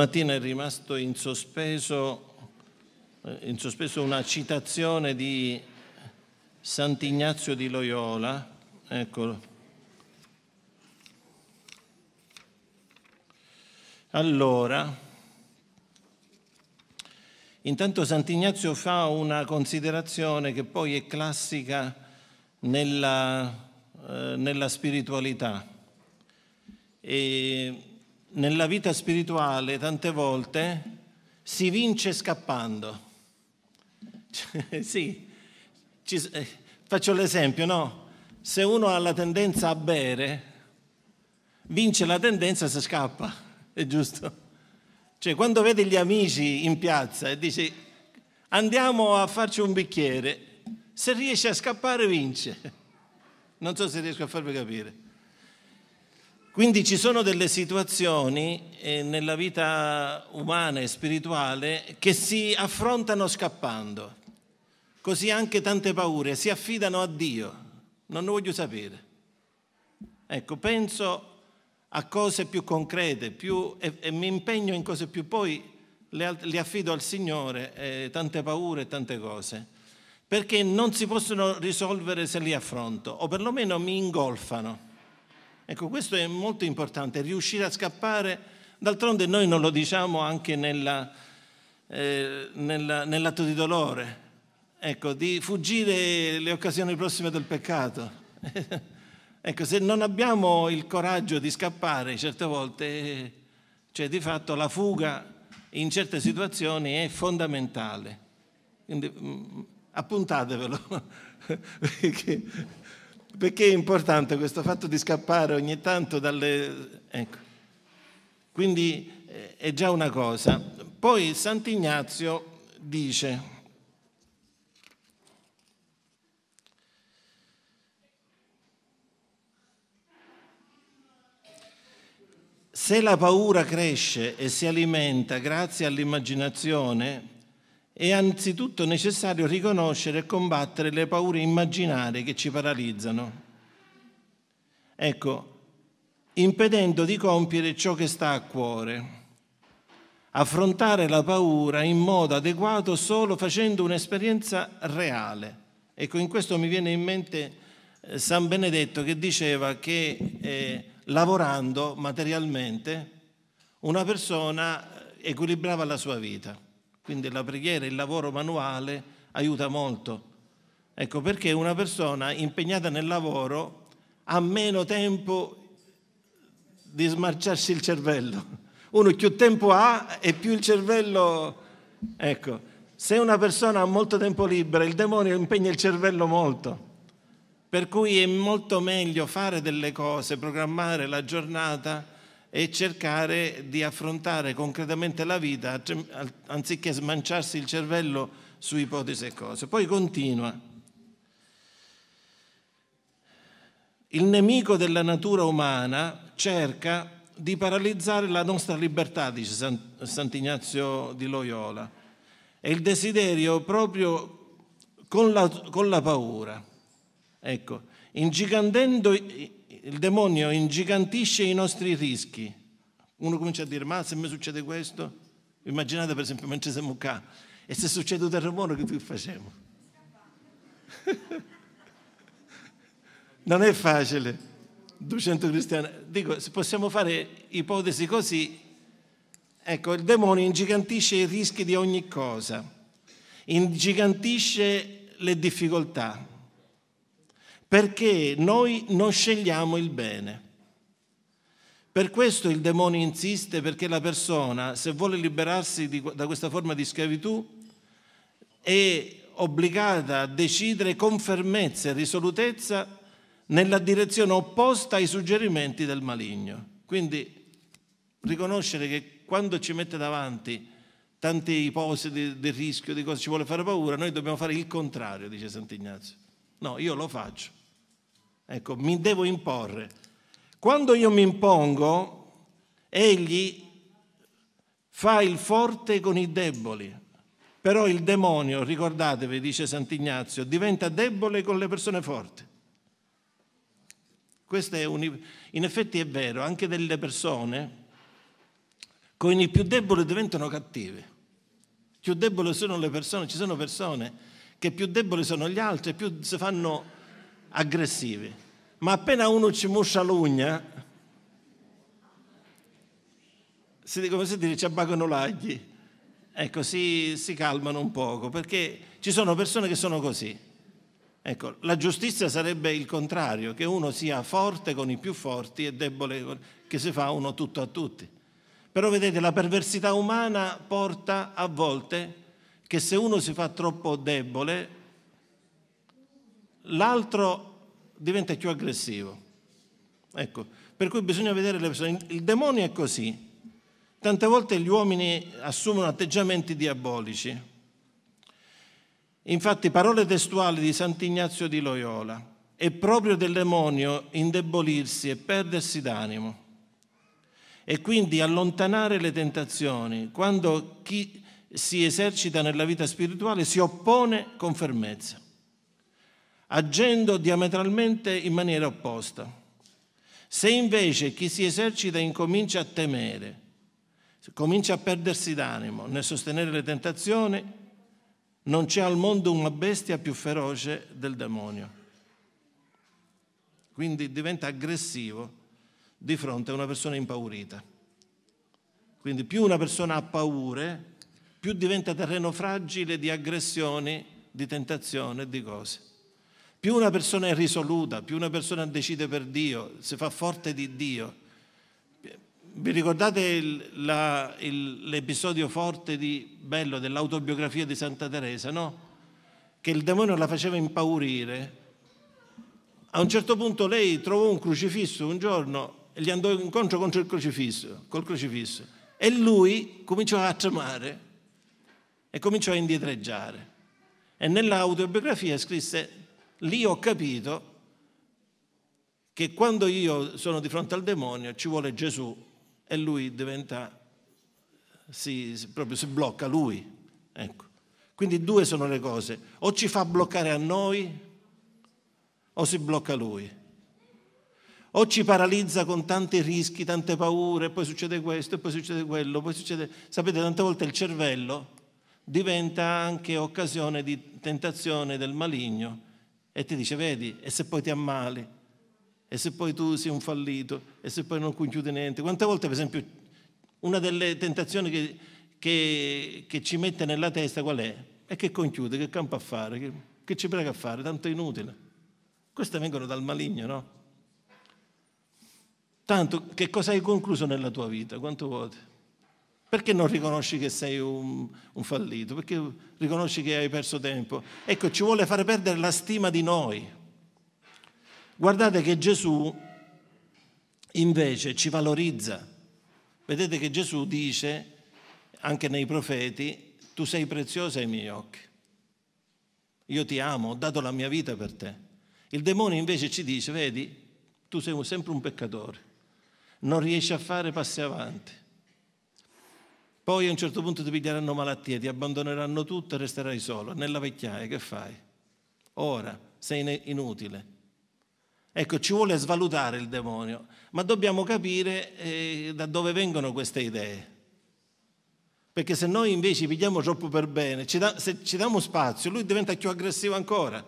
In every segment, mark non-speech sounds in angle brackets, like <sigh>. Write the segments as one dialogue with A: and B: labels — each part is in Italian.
A: Stamattina è rimasto in sospeso, eh, in sospeso una citazione di Sant'Ignazio di Loyola, eccolo. Allora, intanto Sant'Ignazio fa una considerazione che poi è classica nella, eh, nella spiritualità. E nella vita spirituale tante volte si vince scappando. Cioè, sì, ci, eh, faccio l'esempio, no? Se uno ha la tendenza a bere, vince la tendenza se scappa, è giusto? Cioè, quando vedi gli amici in piazza e dici andiamo a farci un bicchiere, se riesce a scappare vince. Non so se riesco a farvi capire. Quindi ci sono delle situazioni eh, nella vita umana e spirituale che si affrontano scappando, così anche tante paure si affidano a Dio, non lo voglio sapere. Ecco, penso a cose più concrete più, e, e, mi impegno in cose più, poi le, le affido al Signore eh, tante paure e tante cose, perché non si possono risolvere se li affronto, o perlomeno mi ingolfano. Ecco, questo è molto importante, riuscire a scappare. D'altronde noi non lo diciamo anche nella, eh, nella, nell'atto di dolore, ecco, di fuggire le occasioni prossime del peccato. <laughs> ecco, se non abbiamo il coraggio di scappare certe volte, cioè di fatto la fuga in certe situazioni è fondamentale. Quindi mm, appuntatevelo, <laughs> perché perché è importante questo fatto di scappare ogni tanto dalle... Ecco. Quindi eh, è già una cosa. Poi Sant'Ignazio dice... Se la paura cresce e si alimenta grazie all'immaginazione, è anzitutto necessario riconoscere e combattere le paure immaginarie che ci paralizzano. Ecco, impedendo di compiere ciò che sta a cuore. Affrontare la paura in modo adeguato solo facendo un'esperienza reale. Ecco, in questo mi viene in mente eh, San Benedetto che diceva che eh, lavorando materialmente una persona eh, equilibrava la sua vita. Quindi la preghiera, il lavoro manuale aiuta molto. Ecco perché una persona impegnata nel lavoro ha meno tempo di smarciarsi il cervello. Uno più tempo ha e più il cervello... Ecco, se una persona ha molto tempo libero, il demonio impegna il cervello molto. Per cui è molto meglio fare delle cose, programmare la giornata e cercare di affrontare concretamente la vita anziché smanciarsi il cervello su ipotesi e cose. Poi continua. Il nemico della natura umana cerca di paralizzare la nostra libertà, dice Sant'Ignazio di Loyola, e il desiderio proprio con la, con la paura. Ecco, ingigantendo, il demonio ingigantisce i nostri rischi. Uno comincia a dire, ma se mi succede questo? Immaginate per esempio mentre siamo qua, e se succede un terremoto che facciamo? <laughs> non è facile, 200 cristiani. Dico, se possiamo fare ipotesi così, ecco, il demonio ingigantisce i rischi di ogni cosa, ingigantisce le difficoltà, perché noi non scegliamo il bene. Per questo il demonio insiste perché la persona, se vuole liberarsi di, da questa forma di schiavitù, è obbligata a decidere con fermezza e risolutezza nella direzione opposta ai suggerimenti del maligno. Quindi riconoscere che quando ci mette davanti tante ipotesi di, de rischio, di cosa ci vuole fare paura, noi dobbiamo fare il contrario, dice Sant'Ignazio. No, io lo faccio. Ecco, mi devo imporre. Quando io mi impongo, egli fa il forte con i deboli. Però il demonio, ricordatevi, dice Sant'Ignazio, diventa debole con le persone forti. Questo è un... In effetti è vero, anche delle persone, con i più deboli diventano cattivi. Più deboli sono le persone, ci sono persone che più deboli sono gli altri, più si fanno aggressivi, ma appena uno ci muscia l'ugna, si, come si dice, ci abbagano l'agli. Ecco, si, si calmano un poco, perché ci sono persone che sono così. Ecco, la giustizia sarebbe il contrario, che uno sia forte con i più forti e debole con... che si fa uno tutto a tutti. Però vedete, la perversità umana porta a volte che se uno si fa troppo debole l'altro diventa più aggressivo. Ecco, per cui bisogna vedere le persone. Il demonio è così. Tante volte gli uomini assumono atteggiamenti diabolici. Infatti, parole testuali di Sant'Ignazio di Loyola, è proprio del demonio indebolirsi e perdersi d'animo e quindi allontanare le tentazioni quando chi si esercita nella vita spirituale si oppone con fermezza agendo diametralmente in maniera opposta. Se invece chi si esercita incomincia a temere, comincia a perdersi d'animo nel sostenere le tentazioni, non c'è al mondo una bestia più feroce del demonio. Quindi diventa aggressivo di fronte a una persona impaurita. Quindi più una persona ha paure, più diventa terreno fragile di aggressioni, di tentazioni e di cose. Più una persona è risoluta, più una persona decide per Dio, si fa forte di Dio. Vi ricordate il, la, il, l'episodio forte di Bello dell'autobiografia di Santa Teresa, no? Che il demonio la faceva impaurire. A un certo punto lei trovò un crocifisso un giorno e gli andò incontro contro il crocifisso, col crocifisso. E lui cominciò a tremare e cominciò a indietreggiare. E nell'autobiografia scrisse lì ho capito che quando io sono di fronte al demonio ci vuole Gesù e lui diventa, si, proprio si blocca lui. Ecco. Quindi due sono le cose, o ci fa bloccare a noi o si blocca lui. O ci paralizza con tanti rischi, tante paure, poi succede questo, poi succede quello, poi succede... Sapete, tante volte il cervello diventa anche occasione di tentazione del maligno e ti dice, vedi, e se poi ti ammali, e se poi tu sei un fallito, e se poi non concludi niente. Quante volte, per esempio, una delle tentazioni che, che, che ci mette nella testa qual è? è che conchiude, che campo a fare, che, che ci prega a fare, tanto è inutile. Queste vengono dal maligno, no? Tanto che cosa hai concluso nella tua vita? Quanto vuoi? Perché non riconosci che sei un, un, fallito? Perché riconosci che hai perso tempo? Ecco, ci vuole fare perdere la stima di noi. Guardate che Gesù invece ci valorizza. Vedete che Gesù dice, anche nei profeti, tu sei preziosa ai miei occhi. Io ti amo, ho dato la mia vita per te. Il demonio invece ci dice, vedi, tu sei sempre un peccatore, non riesci a fare passi avanti poi a un certo punto ti piglieranno malattie, ti abbandoneranno tutto e resterai solo. Nella vecchiaia che fai? Ora sei inutile. Ecco, ci vuole svalutare il demonio, ma dobbiamo capire eh, da dove vengono queste idee. Perché se noi invece pigliamo troppo per bene, ci da, se ci diamo spazio, lui diventa più aggressivo ancora.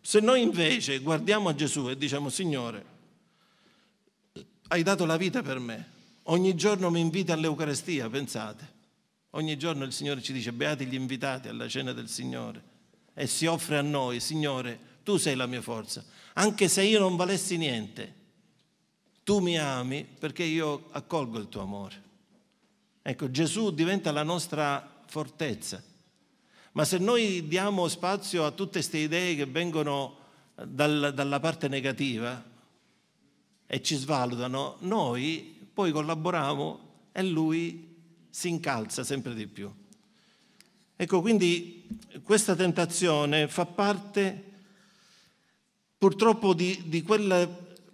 A: Se noi invece guardiamo a Gesù e diciamo, Signore, hai dato la vita per me, Ogni giorno mi invita all'Eucarestia, pensate. Ogni giorno il Signore ci dice, beati gli invitati alla cena del Signore. E si offre a noi, Signore, tu sei la mia forza. Anche se io non valessi niente, tu mi ami perché io accolgo il tuo amore. Ecco, Gesù diventa la nostra fortezza. Ma se noi diamo spazio a tutte queste idee che vengono eh, dal, dalla parte negativa e ci svalutano, noi poi collaboravo e lui si incalza sempre di più. Ecco, quindi questa tentazione fa parte purtroppo di, di quelle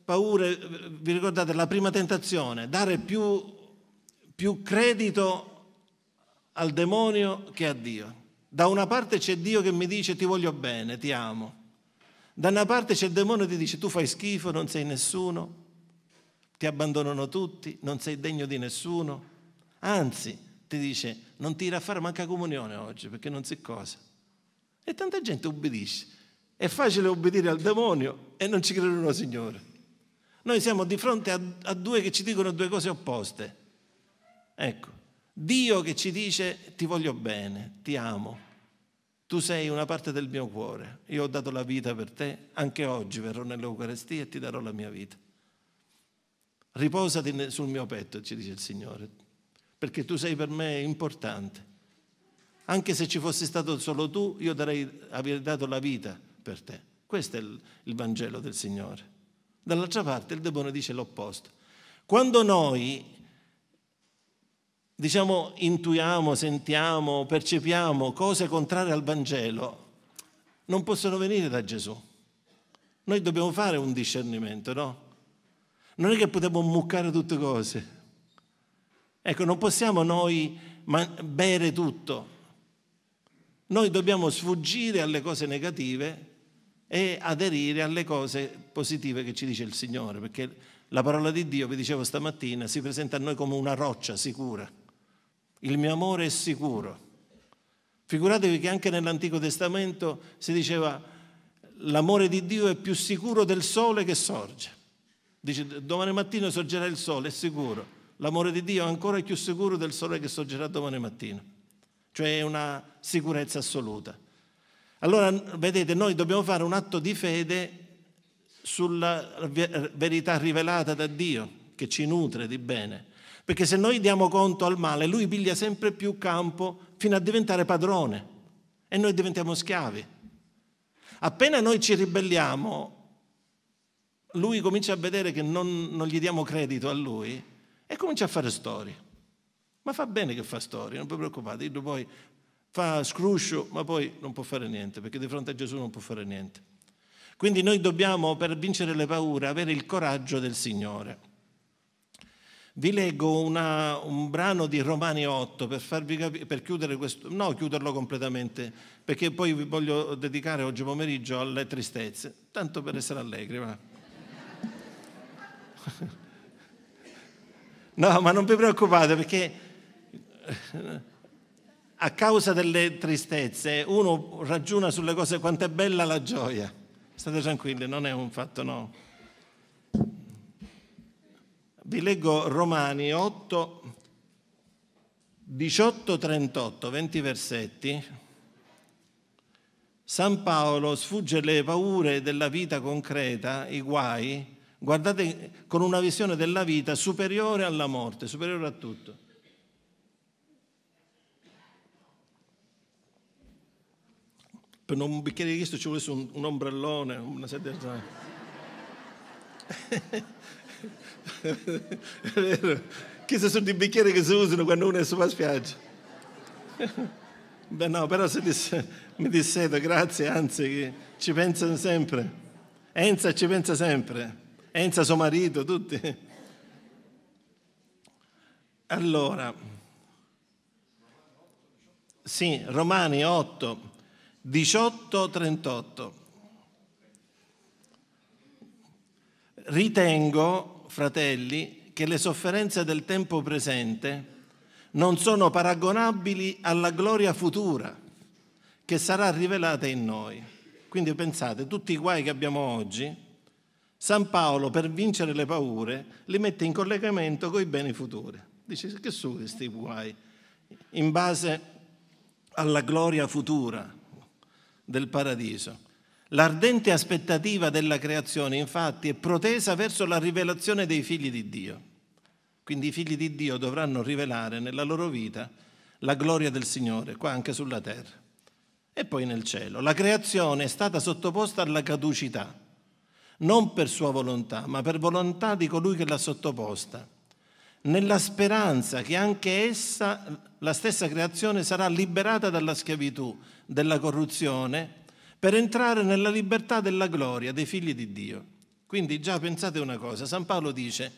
A: paure, vi ricordate la prima tentazione, dare più, più credito al demonio che a Dio. Da una parte c'è Dio che mi dice ti voglio bene, ti amo. Da una parte c'è il demonio che ti dice tu fai schifo, non sei nessuno ti abbandonano tutti, non sei degno di nessuno, anzi ti dice non ti irà a fare manca comunione oggi perché non si cosa. E tanta gente ubbidisce. È facile obbedire al demonio e non ci uno Signore. Noi siamo di fronte a, a due che ci dicono due cose opposte. Ecco, Dio che ci dice ti voglio bene, ti amo, tu sei una parte del mio cuore, io ho dato la vita per te, anche oggi verrò nell'Eucarestia e ti darò la mia vita. Riposati sul mio petto, ci dice il Signore, perché tu sei per me importante. Anche se ci fossi stato solo tu, io darei, avrei dato la vita per te. Questo è il, il Vangelo del Signore. Dall'altra parte il demone dice l'opposto. Quando noi diciamo, intuiamo, sentiamo, percepiamo cose contrarie al Vangelo, non possono venire da Gesù. Noi dobbiamo fare un discernimento, no? Non è che potremmo muccare tutte cose. Ecco, non possiamo noi bere tutto. Noi dobbiamo sfuggire alle cose negative e aderire alle cose positive che ci dice il Signore, perché la parola di Dio, vi dicevo stamattina, si presenta a noi come una roccia sicura. Il mio amore è sicuro. Figuratevi che anche nell'Antico Testamento si diceva l'amore di Dio è più sicuro del sole che sorge. Dice, domani mattina sorgerà il sole, è sicuro. L'amore di Dio è ancora più sicuro del sole che sorgerà domani mattina. Cioè è una sicurezza assoluta. Allora, vedete, noi dobbiamo fare un atto di fede sulla verità rivelata da Dio, che ci nutre di bene. Perché se noi diamo conto al male, lui piglia sempre più campo fino a diventare padrone e noi diventiamo schiavi. Appena noi ci ribelliamo lui comincia a vedere che non, non, gli diamo credito a lui e comincia a fare storie. Ma fa bene che fa storie, non vi preoccupate, Dio poi fa scruscio, ma poi non può fare niente, perché di fronte a Gesù non può fare niente. Quindi noi dobbiamo, per vincere le paure, avere il coraggio del Signore. Vi leggo una, un brano di Romani 8 per, capi- per chiudere questo, no, chiuderlo completamente, perché poi vi voglio dedicare oggi pomeriggio alle tristezze, tanto per essere allegri. Ma. No, ma non vi preoccupate perché a causa delle tristezze uno ragiona sulle cose quanto è bella la gioia. State tranquilli, non è un fatto no. Vi leggo Romani 8, 18, 38, 20 versetti. San Paolo sfugge le paure della vita concreta, i guai, guardate con una visione della vita superiore alla morte, superiore a tutto. Per un bicchiere di Cristo ci vuole un, un ombrellone, una sedia Questi sono i bicchieri che si usano quando uno è sulla spiaggia. Beh, no, però se dis- mi dissedo, grazie, anzi, ci pensano sempre. Enza ci pensa sempre. Enza suo marito, tutti. Allora, sì, Romani 8, 18, 38. Ritengo, fratelli, che le sofferenze del tempo presente non sono paragonabili alla gloria futura che sarà rivelata in noi. Quindi pensate, tutti i guai che abbiamo oggi, San Paolo, per vincere le paure, li mette in collegamento con i beni futuri. Dice, che sono questi guai? In base alla gloria futura del paradiso. L'ardente aspettativa della creazione, infatti, è protesa verso la rivelazione dei figli di Dio. Quindi i figli di Dio dovranno rivelare nella loro vita la gloria del Signore, qua anche sulla terra e poi nel cielo. La creazione è stata sottoposta alla caducità non per sua volontà, ma per volontà di colui che l'ha sottoposta, nella speranza che anche essa, la stessa creazione, sarà liberata dalla schiavitù, della corruzione, per entrare nella libertà della gloria dei figli di Dio. Quindi già pensate una cosa, San Paolo dice,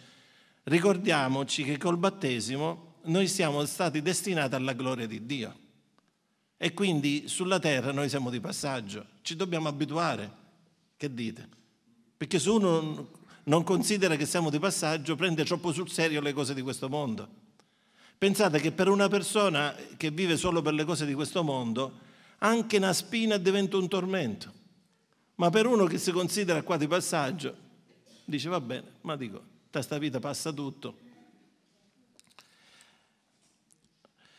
A: ricordiamoci che col battesimo noi siamo stati destinati alla gloria di Dio. E quindi sulla terra noi siamo di passaggio, ci dobbiamo abituare. Che dite? Perché se uno non considera che siamo di passaggio, prende troppo sul serio le cose di questo mondo. Pensate che per una persona che vive solo per le cose di questo mondo, anche una spina diventa un tormento. Ma per uno che si considera qua di passaggio, dice va bene, ma dico, questa vita passa tutto.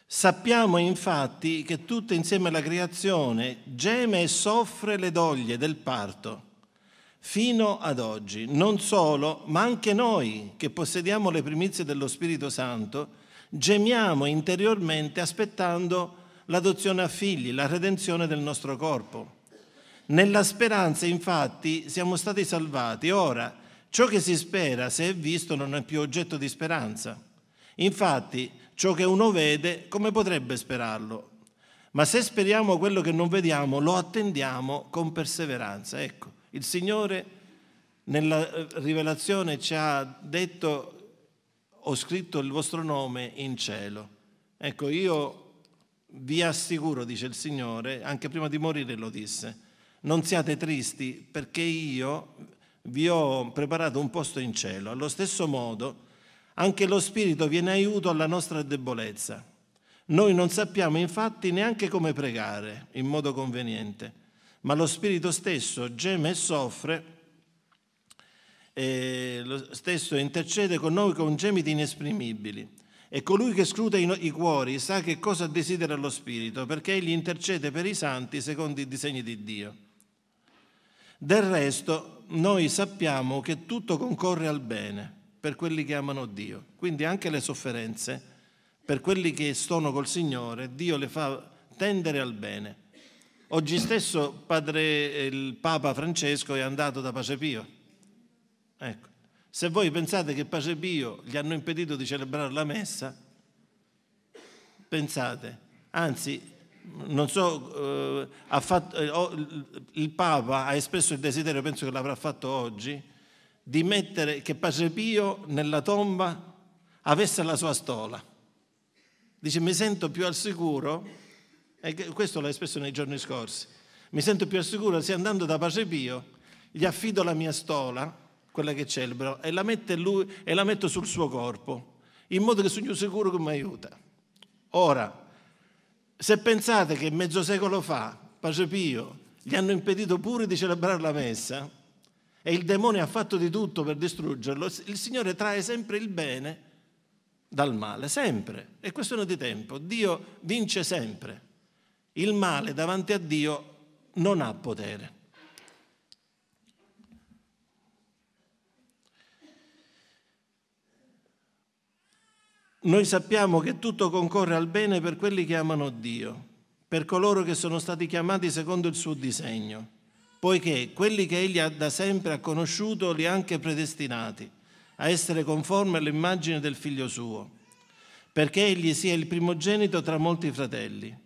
A: Sappiamo infatti che tutta insieme alla creazione geme e soffre le doglie del parto fino ad oggi. Non solo, ma anche noi che possediamo le primizie dello Spirito Santo, gemiamo interiormente aspettando l'adozione a figli, la redenzione del nostro corpo. Nella speranza, infatti, siamo stati salvati. Ora, ciò che si spera, se è visto, non è più oggetto di speranza. Infatti, ciò che uno vede, come potrebbe sperarlo? Ma se speriamo quello che non vediamo, lo attendiamo con perseveranza. Ecco, il Signore nella eh, rivelazione ci ha detto ho scritto il vostro nome in cielo. Ecco, io vi assicuro, dice il Signore, anche prima di morire lo disse, non siate tristi perché io vi ho preparato un posto in cielo. Allo stesso modo, anche lo Spirito viene aiuto alla nostra debolezza. Noi non sappiamo infatti neanche come pregare in modo conveniente ma lo Spirito stesso geme e soffre, e lo stesso intercede con noi con gemiti inesprimibili. E colui che esclude i cuori sa che cosa desidera lo Spirito, perché egli intercede per i santi secondo i disegni di Dio. Del resto, noi sappiamo che tutto concorre al bene per quelli che amano Dio, quindi anche le sofferenze, per quelli che sono col Signore, Dio le fa tendere al bene. Oggi stesso padre, eh, il Papa Francesco è andato da Pace Pio. Ecco, se voi pensate che Pace Pio gli hanno impedito di celebrare la messa, pensate, anzi, non so, eh, fatto, eh, il Papa ha espresso il desiderio, penso che l'avrà fatto oggi, di mettere che Pace Pio nella tomba avesse la sua stola. Dice, mi sento più al sicuro e questa l'ho espresso nei giorni scorsi. Mi sento più sicuro se andando da Pace Pio gli affido la mia stola, quella che celebro, e la, lui, e la metto sul suo corpo, in modo che sono sicuro che mi aiuta. Ora, se pensate che mezzo secolo fa Pace Pio gli hanno impedito pure di celebrare la messa e il demonio ha fatto di tutto per distruggerlo, il Signore trae sempre il bene dal male, sempre. È questione di tempo, Dio vince sempre. Il male davanti a Dio non ha potere. Noi sappiamo che tutto concorre al bene per quelli che amano Dio, per coloro che sono stati chiamati secondo il suo disegno, poiché quelli che Egli ha da sempre ha conosciuto li ha anche predestinati a essere conformi all'immagine del figlio suo, perché Egli sia il primogenito tra molti fratelli.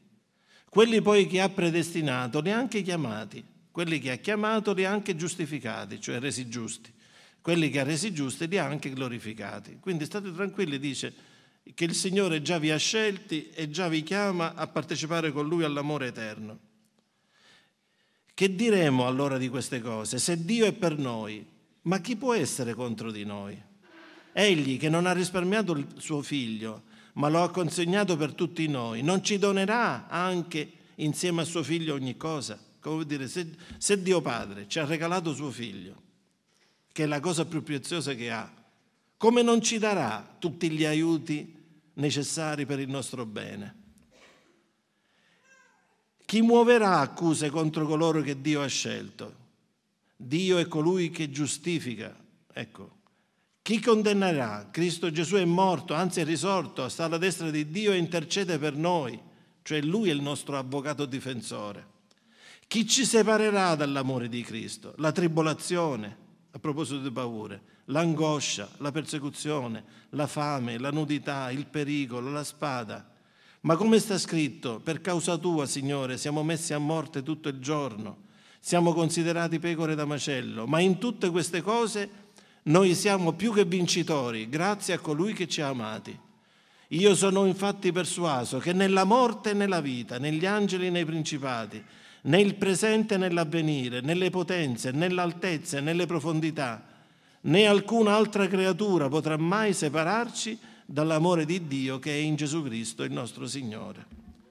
A: Quelli poi che ha predestinato li ha anche chiamati, quelli che ha chiamato li ha anche giustificati, cioè resi giusti, quelli che ha resi giusti li ha anche glorificati. Quindi state tranquilli, dice che il Signore già vi ha scelti e già vi chiama a partecipare con Lui all'amore eterno. Che diremo allora di queste cose? Se Dio è per noi, ma chi può essere contro di noi? Egli che non ha risparmiato il suo figlio, ma lo ha consegnato per tutti noi. Non ci donerà anche insieme a suo figlio ogni cosa? Come dire, se, se Dio Padre ci ha regalato suo figlio, che è la cosa più preziosa che ha, come non ci darà tutti gli aiuti necessari per il nostro bene? Chi muoverà accuse contro coloro che Dio ha scelto? Dio è colui che giustifica. Ecco, chi condannerà? Cristo Gesù è morto, anzi è risorto, sta alla destra di Dio e intercede per noi, cioè lui è il nostro avvocato difensore. Chi ci separerà dall'amore di Cristo? La tribolazione, a proposito di paure, l'angoscia, la persecuzione, la fame, la nudità, il pericolo, la spada. Ma come sta scritto, per causa tua, Signore, siamo messi a morte tutto il giorno, siamo considerati pecore da macello, ma in tutte queste cose noi siamo più che vincitori grazie a colui che ci ha amati. Io sono infatti persuaso che nella morte e nella vita, negli angeli e nei principati, nel presente e nell'avvenire, nelle potenze, nell'altezza e nelle profondità, né alcuna altra creatura potrà mai separarci dall'amore di Dio che è in Gesù Cristo, il nostro Signore.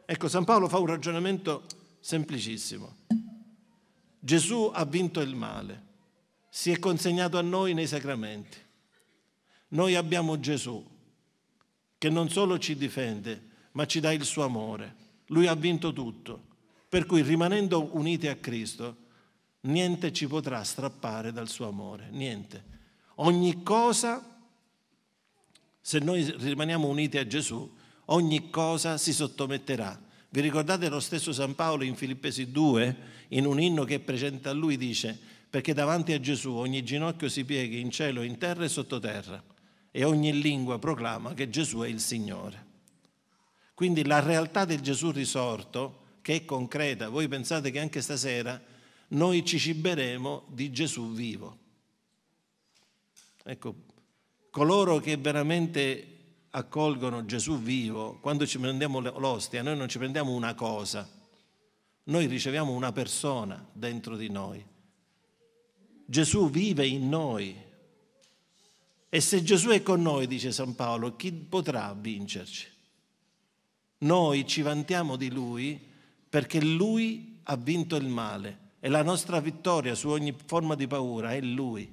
A: Ecco, San Paolo fa un ragionamento semplicissimo. Gesù ha vinto il male si è consegnato a noi nei sacramenti. Noi abbiamo Gesù che non solo ci difende, ma ci dà il suo amore. Lui ha vinto tutto. Per cui rimanendo uniti a Cristo, niente ci potrà strappare dal suo amore, niente. Ogni cosa, se noi rimaniamo uniti a Gesù, ogni cosa si sottometterà. Vi ricordate lo stesso San Paolo in Filippesi 2, in un inno che presenta a lui, dice, perché davanti a Gesù ogni ginocchio si pieghi in cielo, in terra e sottoterra e ogni lingua proclama che Gesù è il Signore. Quindi la realtà del Gesù risorto, che è concreta, voi pensate che anche stasera noi ci ciberemo di Gesù vivo. Ecco, coloro che veramente accolgono Gesù vivo, quando ci prendiamo l'ostia, noi non ci prendiamo una cosa, noi riceviamo una persona dentro di noi. Gesù vive in noi. E se Gesù è con noi, dice San Paolo, chi potrà vincerci? Noi ci vantiamo di Lui perché Lui ha vinto il male e la nostra vittoria su ogni forma di paura è Lui.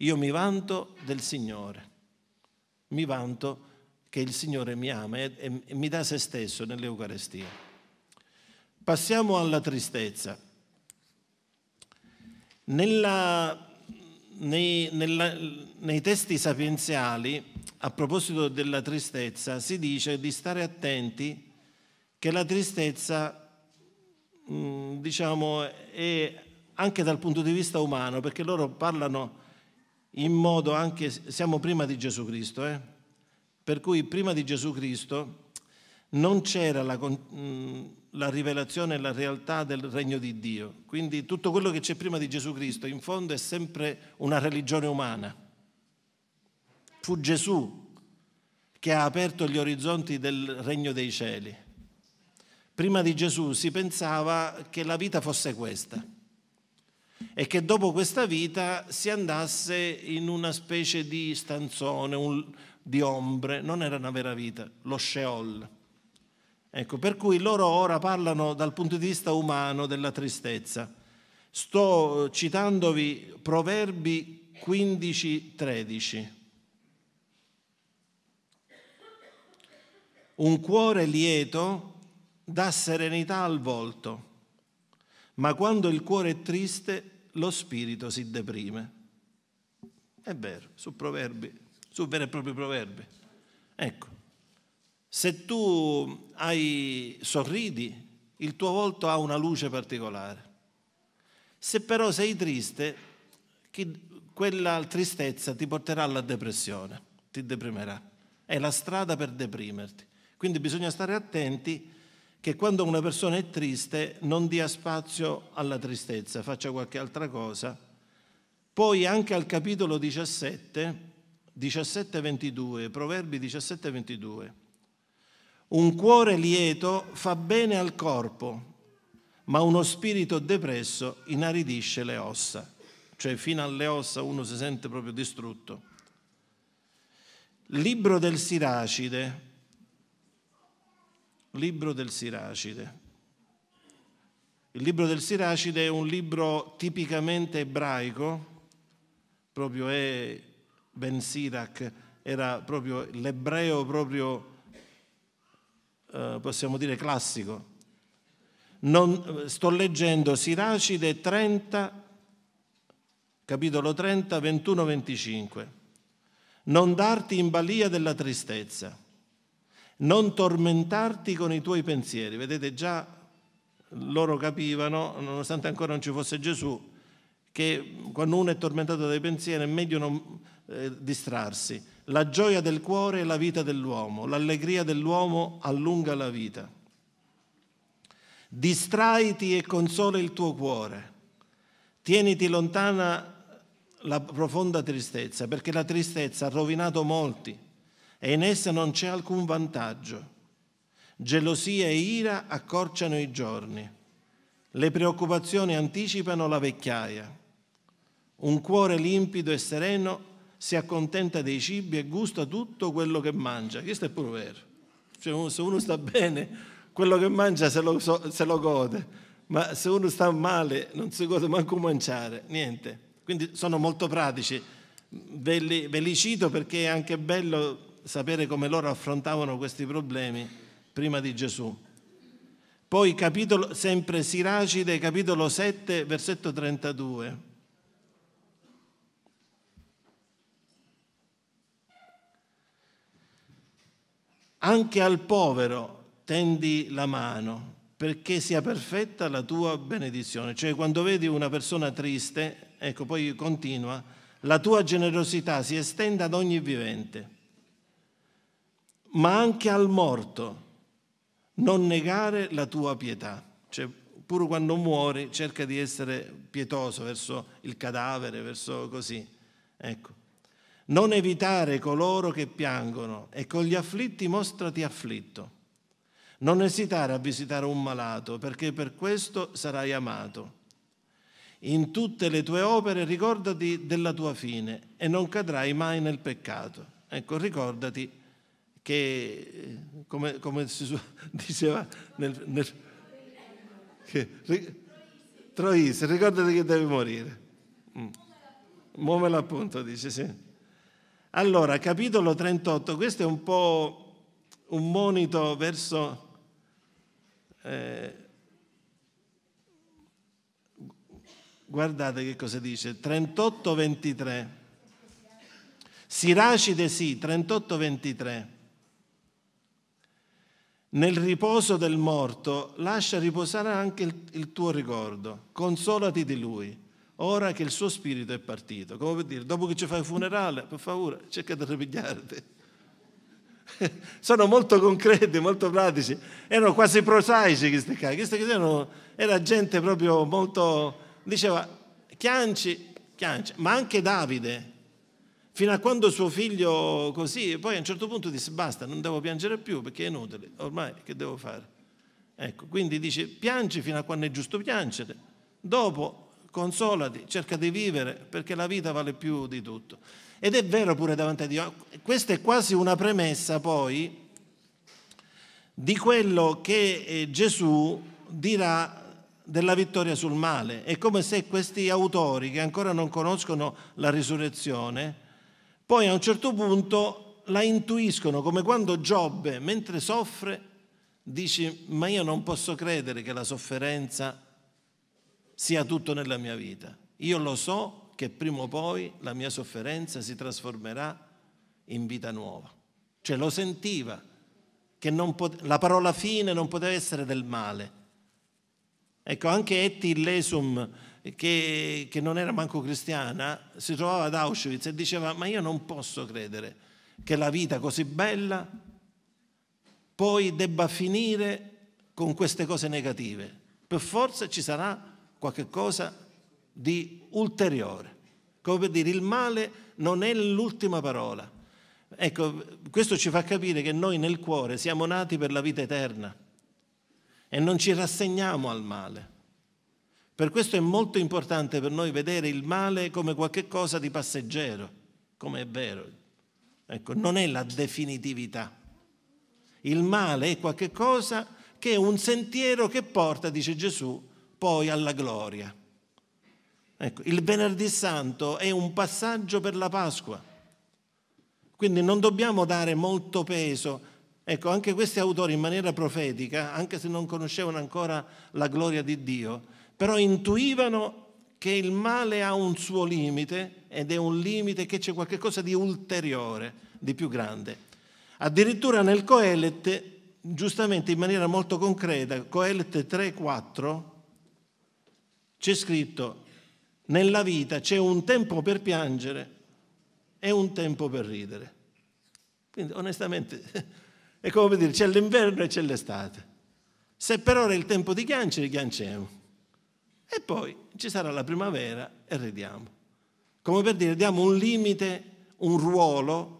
A: Io mi vanto del Signore, mi vanto che il Signore mi ama e, mi dà se stesso nell'Eucarestia. Passiamo alla tristezza. Nella, nei, nella, nei testi sapienziali, a proposito della tristezza, si dice di stare attenti che la tristezza, mm, diciamo, è anche dal punto di vista umano, perché loro parlano in modo anche, siamo prima di Gesù Cristo, eh? per cui prima di Gesù Cristo non c'era la, la rivelazione e la realtà del regno di Dio. Quindi tutto quello che c'è prima di Gesù Cristo in fondo è sempre una religione umana. Fu Gesù che ha aperto gli orizzonti del regno dei cieli. Prima di Gesù si pensava che la vita fosse questa e che dopo questa vita si andasse in una specie di stanzone, un, di ombre, non era una vera vita, lo Sheol Ecco, per cui loro ora parlano dal punto di vista umano della tristezza. Sto eh, citandovi Proverbi 15-13. Un cuore lieto dà serenità al volto, ma quando il cuore è triste lo spirito si deprime. È vero, su proverbi, su veri e propri proverbi. Ecco, se tu hai, sorridi, il tuo volto ha una luce particolare. Se però sei triste, quella tristezza ti porterà alla depressione, ti deprimerà. È la strada per deprimerti. Quindi bisogna stare attenti che quando una persona è triste non dia spazio alla tristezza, faccia qualche altra cosa. Poi anche al capitolo 17, 17-22, Proverbi 17-22 un cuore lieto fa bene al corpo, ma uno spirito depresso inaridisce le ossa, cioè fino alle ossa uno si sente proprio distrutto. Libro del Siracide, libro del Siracide. Il libro del Siracide è un libro tipicamente ebraico, proprio è Ben Sirac, era proprio l'ebreo proprio eh, possiamo dire classico. Non, eh, sto leggendo Siracide 30, capitolo 30, 21-25. Non darti in balia della tristezza, non tormentarti con i tuoi pensieri. Vedete già loro capivano, nonostante ancora non ci fosse Gesù, che quando uno è tormentato dai pensieri è meglio non eh, distrarsi la gioia del cuore è la vita dell'uomo, l'allegria dell'uomo allunga la vita. Distraiti e consola il tuo cuore. Tieniti lontana la profonda tristezza, perché la tristezza ha rovinato molti e in essa non c'è alcun vantaggio. Gelosia e ira accorciano i giorni. Le preoccupazioni anticipano la vecchiaia. Un cuore limpido e sereno si accontenta dei cibi e gusta tutto quello che mangia. Questo è pure vero. Cioè, se uno sta bene, quello che mangia se lo, se lo gode, ma se uno sta male non si gode manco mangiare, niente. Quindi sono molto pratici. Ve li, ve li cito perché è anche bello sapere come loro affrontavano questi problemi prima di Gesù. Poi capitolo, sempre Siracide, capitolo 7, versetto 32. Anche al povero tendi la mano perché sia perfetta la tua benedizione. Cioè quando vedi una persona triste, ecco poi continua, la tua generosità si estende ad ogni vivente, ma anche al morto. Non negare la tua pietà. Cioè, pur quando muori cerca di essere pietoso verso il cadavere, verso così. Ecco non evitare coloro che piangono e con gli afflitti mostrati afflitto. Non esitare a visitare un malato, perché per questo sarai amato. In tutte le tue opere ricordati della tua fine e non cadrai mai nel peccato. Ecco, ricordati che, come, come si <laughs> diceva nel... nel che, Troisi, ricordati che devi morire. Mm. Muovela appunto, dice sì. Allora, capitolo 38, questo è un po' un monito verso... Eh, guardate che cosa dice, 38-23. Siracide sì, 38-23. Nel riposo del morto lascia riposare anche il, il tuo ricordo, consolati di lui ora che il suo spirito è partito. Come per dire, dopo che ci fai il funerale, per favore, cerca di ripigliarti. <laughs> Sono molto concreti, molto pratici. Erano quasi prosaici questi cari. Questi erano, era gente proprio molto... Diceva, Chianci, Chianci, ma anche Davide, fino a quando suo figlio così, poi a un certo punto disse basta, non devo piangere più perché è inutile, ormai che devo fare? Ecco, quindi dice piangi fino a quando è giusto piangere, dopo consolati, cerca di vivere perché la vita vale più di tutto. Ed è vero pure davanti a Dio. Questa è quasi una premessa poi di quello che eh, Gesù dirà della vittoria sul male. È come se questi autori che ancora non conoscono la risurrezione, poi a un certo punto la intuiscono, come quando Giobbe, mentre soffre, dice ma io non posso credere che la sofferenza sia tutto nella mia vita. Io lo so che prima o poi la mia sofferenza si trasformerà in vita nuova. Cioè lo sentiva che pot- la parola fine non poteva essere del male. Ecco, anche Etty Illesum, che, che non era manco cristiana, si trovava ad Auschwitz e diceva, ma io non posso credere che la vita così bella poi debba finire con queste cose negative. Per forza ci sarà qualcosa di ulteriore. Come per dire, il male non è l'ultima parola. Ecco, questo ci fa capire che noi nel cuore siamo nati per la vita eterna e non ci rassegniamo al male. Per questo è molto importante per noi vedere il male come qualcosa di passeggero, come è vero. Ecco, non è la definitività. Il male è qualcosa che è un sentiero che porta, dice Gesù, poi alla gloria. Ecco, il venerdì santo è un passaggio per la Pasqua, quindi non dobbiamo dare molto peso. Ecco, anche questi autori in maniera profetica, anche se non conoscevano ancora la gloria di Dio, però intuivano che il male ha un suo limite ed è un limite che c'è qualcosa di ulteriore, di più grande. Addirittura nel Coelet, giustamente in maniera molto concreta, Coelet 3, 4, c'è scritto, nella vita c'è un tempo per piangere e un tempo per ridere. Quindi onestamente <laughs> è come dire, c'è l'inverno e c'è l'estate. Se per ora è il tempo di piangere, piangiamo. E poi ci sarà la primavera e ridiamo. Come per dire, diamo un limite, un ruolo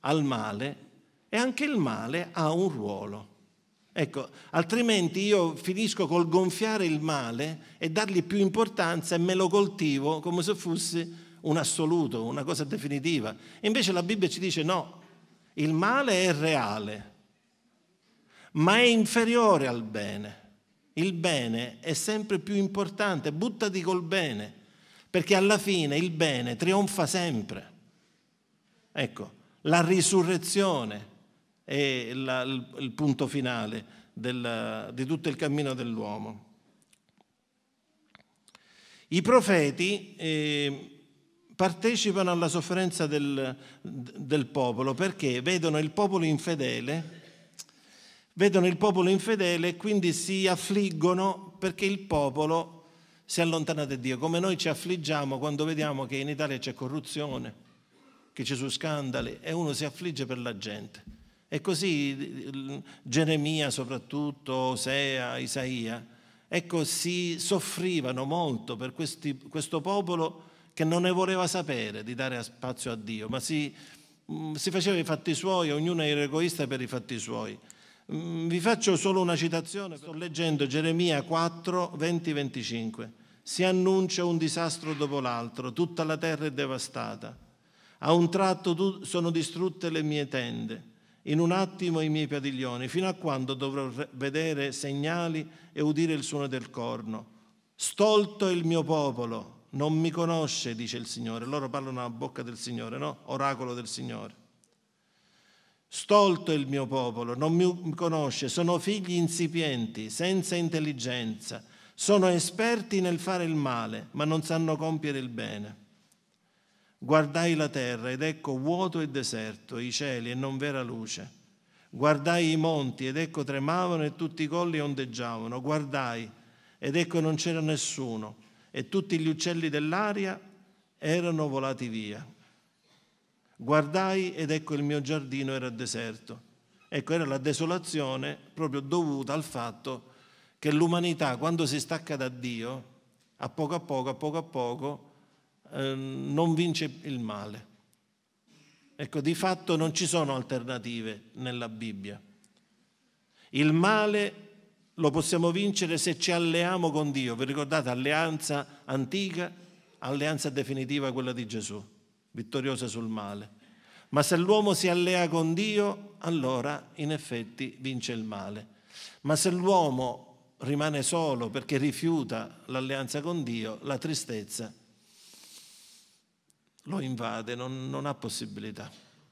A: al male e anche il male ha un ruolo. Ecco, altrimenti io finisco col gonfiare il male e dargli più importanza e me lo coltivo come se fosse un assoluto, una cosa definitiva. Invece la Bibbia ci dice no, il male è reale, ma è inferiore al bene. Il bene è sempre più importante, buttati col bene, perché alla fine il bene trionfa sempre. Ecco, la risurrezione è la, il, il, punto finale del, di tutto il cammino dell'uomo. I profeti eh, partecipano alla sofferenza del, del popolo perché vedono il popolo infedele vedono il popolo infedele e quindi si affliggono perché il popolo si allontana da Dio, come noi ci affliggiamo quando vediamo che in Italia c'è corruzione, che ci sono scandali e uno si affligge per la gente. E così Geremia soprattutto, Osea, Isaia, ecco, si soffrivano molto per questi, questo popolo che non ne voleva sapere di dare spazio a Dio, ma si, mm, si faceva i fatti suoi, ognuno era egoista per i fatti suoi. Mm, vi faccio solo una citazione, sto leggendo Geremia 4, 20-25. Si annuncia un disastro dopo l'altro, tutta la terra è devastata. A un tratto sono distrutte le mie tende in un attimo i miei padiglioni, fino a quando dovrò vedere segnali e udire il suono del corno. Stolto è il mio popolo, non mi conosce, dice il Signore. Loro parlano a bocca del Signore, no? Oracolo del Signore. Stolto è il mio popolo, non mi conosce, sono figli insipienti, senza intelligenza, sono esperti nel fare il male, ma non sanno compiere il bene. Guardai la terra ed ecco vuoto e deserto, i cieli e non vera luce. Guardai i monti ed ecco tremavano e tutti i colli ondeggiavano. Guardai ed ecco non c'era nessuno e tutti gli uccelli dell'aria erano volati via. Guardai ed ecco il mio giardino era deserto. Ecco, era la desolazione proprio dovuta al fatto che l'umanità quando si stacca da Dio, a poco a poco, a poco a poco, Ehm, non vince il male. Ecco, di fatto non ci sono alternative nella Bibbia. Il male lo possiamo vincere se ci alleiamo con Dio. Vi ricordate alleanza antica, alleanza definitiva quella di Gesù, vittoriosa sul male. Ma se l'uomo si allea con Dio, allora in effetti vince il male. Ma se l'uomo rimane solo perché rifiuta l'alleanza con Dio, la tristezza lo invade, non, non ha possibilità.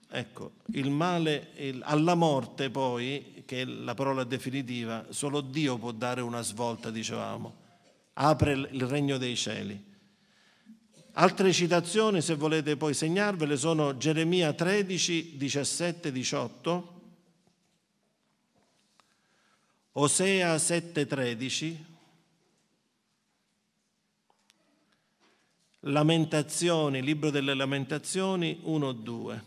A: Ecco, il male, il, alla morte poi, che è la parola definitiva, solo Dio può dare una svolta, dicevamo, apre il regno dei cieli. Altre citazioni, se volete poi segnarvele, sono Geremia 13, 17, 18, Osea 7, 13, Lamentazioni, Libro delle Lamentazioni 1-2.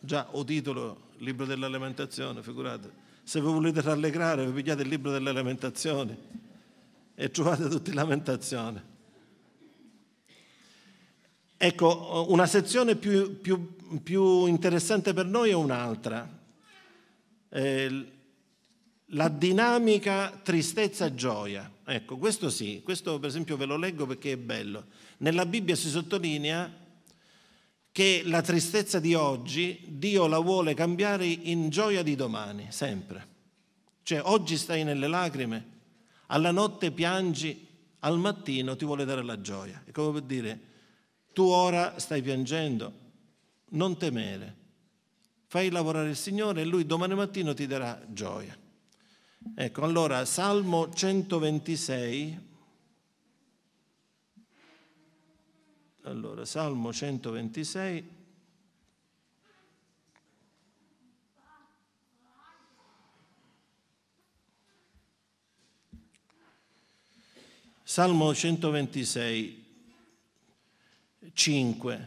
A: Già ho titolo Libro delle lamentazioni, figurate. Se vi volete rallegrare, vi pigliate il Libro delle Lamentazioni e trovate tutte Lamentazioni. Ecco, una sezione più, più, più interessante per noi è un'altra. la dinamica tristezza-gioia. Ecco, questo sì, questo per esempio ve lo leggo perché è bello. Nella Bibbia si sottolinea che la tristezza di oggi Dio la vuole cambiare in gioia di domani, sempre. Cioè oggi stai nelle lacrime, alla notte piangi, al mattino ti vuole dare la gioia. È come per dire, tu ora stai piangendo, non temere, fai lavorare il Signore e Lui domani mattino ti darà gioia. Ecco, allora Salmo 126, Allora, Salmo 126. Salmo 126, 5.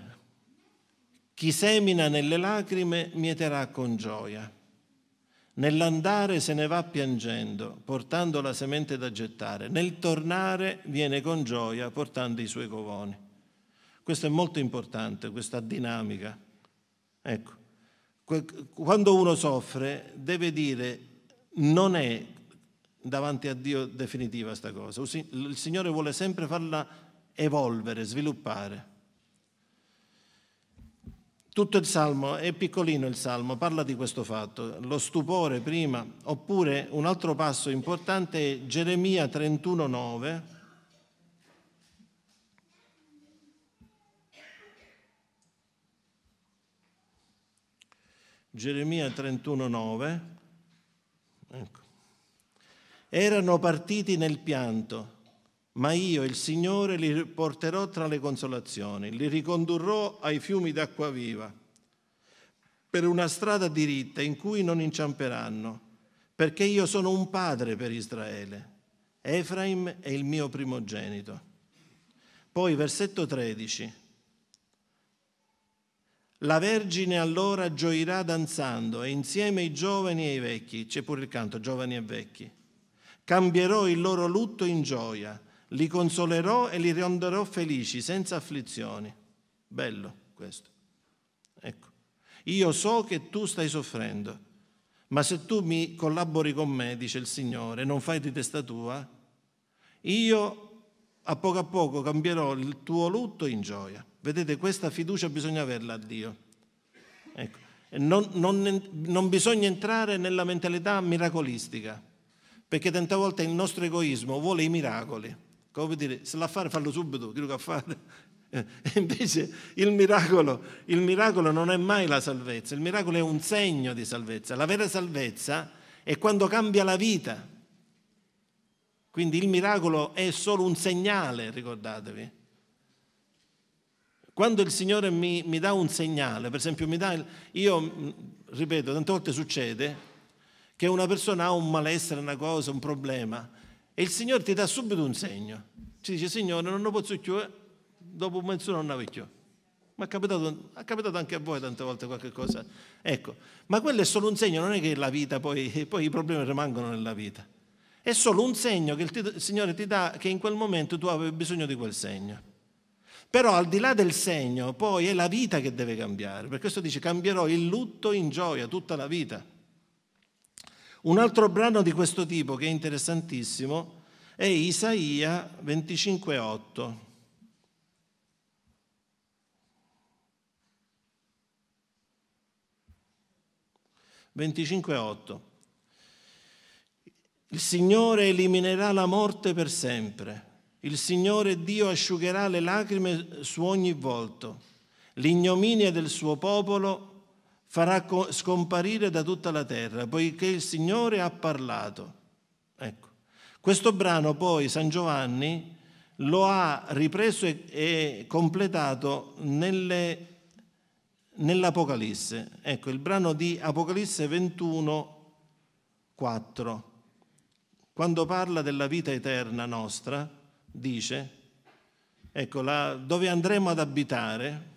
A: Chi semina nelle lacrime mieterà con gioia. Nell'andare se ne va piangendo, portando la semente da gettare. Nel tornare viene con gioia, portando i suoi covoni. Questo è molto importante, questa dinamica. Ecco, quando uno soffre deve dire non è davanti a Dio definitiva questa cosa. Il Signore vuole sempre farla evolvere, sviluppare. Tutto il salmo è piccolino il salmo, parla di questo fatto, lo stupore prima, oppure un altro passo importante è Geremia 31:9 Geremia 31,9, ecco. erano partiti nel pianto, ma io, il Signore, li porterò tra le consolazioni, li ricondurrò ai fiumi d'acqua viva, per una strada diritta in cui non inciamperanno, perché io sono un padre per Israele. Efraim è il mio primogenito. Poi versetto 13. La Vergine allora gioirà danzando e insieme i giovani e i vecchi, c'è pure il canto, giovani e vecchi. Cambierò il loro lutto in gioia, li consolerò e li renderò felici senza afflizioni. Bello questo. Ecco, io so che tu stai soffrendo, ma se tu mi collabori con me, dice il Signore, non fai di testa tua, io a poco a poco cambierò il tuo lutto in gioia. Vedete, questa fiducia bisogna averla a Dio. Ecco. Non, non, non bisogna entrare nella mentalità miracolistica, perché tante volte il nostro egoismo vuole i miracoli. Come dire, se la fare fallo subito, che ha che fare? <laughs> Invece il miracolo, il miracolo non è mai la salvezza, il miracolo è un segno di salvezza. La vera salvezza è quando cambia la vita. Quindi il miracolo è solo un segnale, ricordatevi. Quando il Signore mi, mi dà un segnale, per esempio mi dà il, io mm, ripeto, tante volte succede che una persona ha un malessere, una cosa, un problema e il Signore ti dà subito un segno. Ci dice Signore non lo posso più, eh, dopo mezz'ora non avevo più. Ma è capitato, è capitato, anche a voi tante volte qualche cosa. Ecco, ma quello è solo un segno, non è che la vita poi, <laughs> poi i problemi rimangono nella vita. È solo un segno che il, il Signore ti dà che in quel momento tu avevi bisogno di quel segno. Però al di là del segno, poi è la vita che deve cambiare. Per questo dice cambierò il lutto in gioia tutta la vita. Un altro brano di questo tipo che è interessantissimo è Isaia 25.8. «25.8. Il Signore eliminerà la morte per sempre, il Signore Dio asciugherà le lacrime su ogni volto. L'ignominia del suo popolo farà scomparire da tutta la terra, poiché il Signore ha parlato. Ecco. Questo brano poi San Giovanni lo ha ripreso e, completato nelle, nell'Apocalisse. Ecco, il brano di Apocalisse 21, 4, quando parla della vita eterna nostra, dice, ecco, la, dove andremo ad abitare,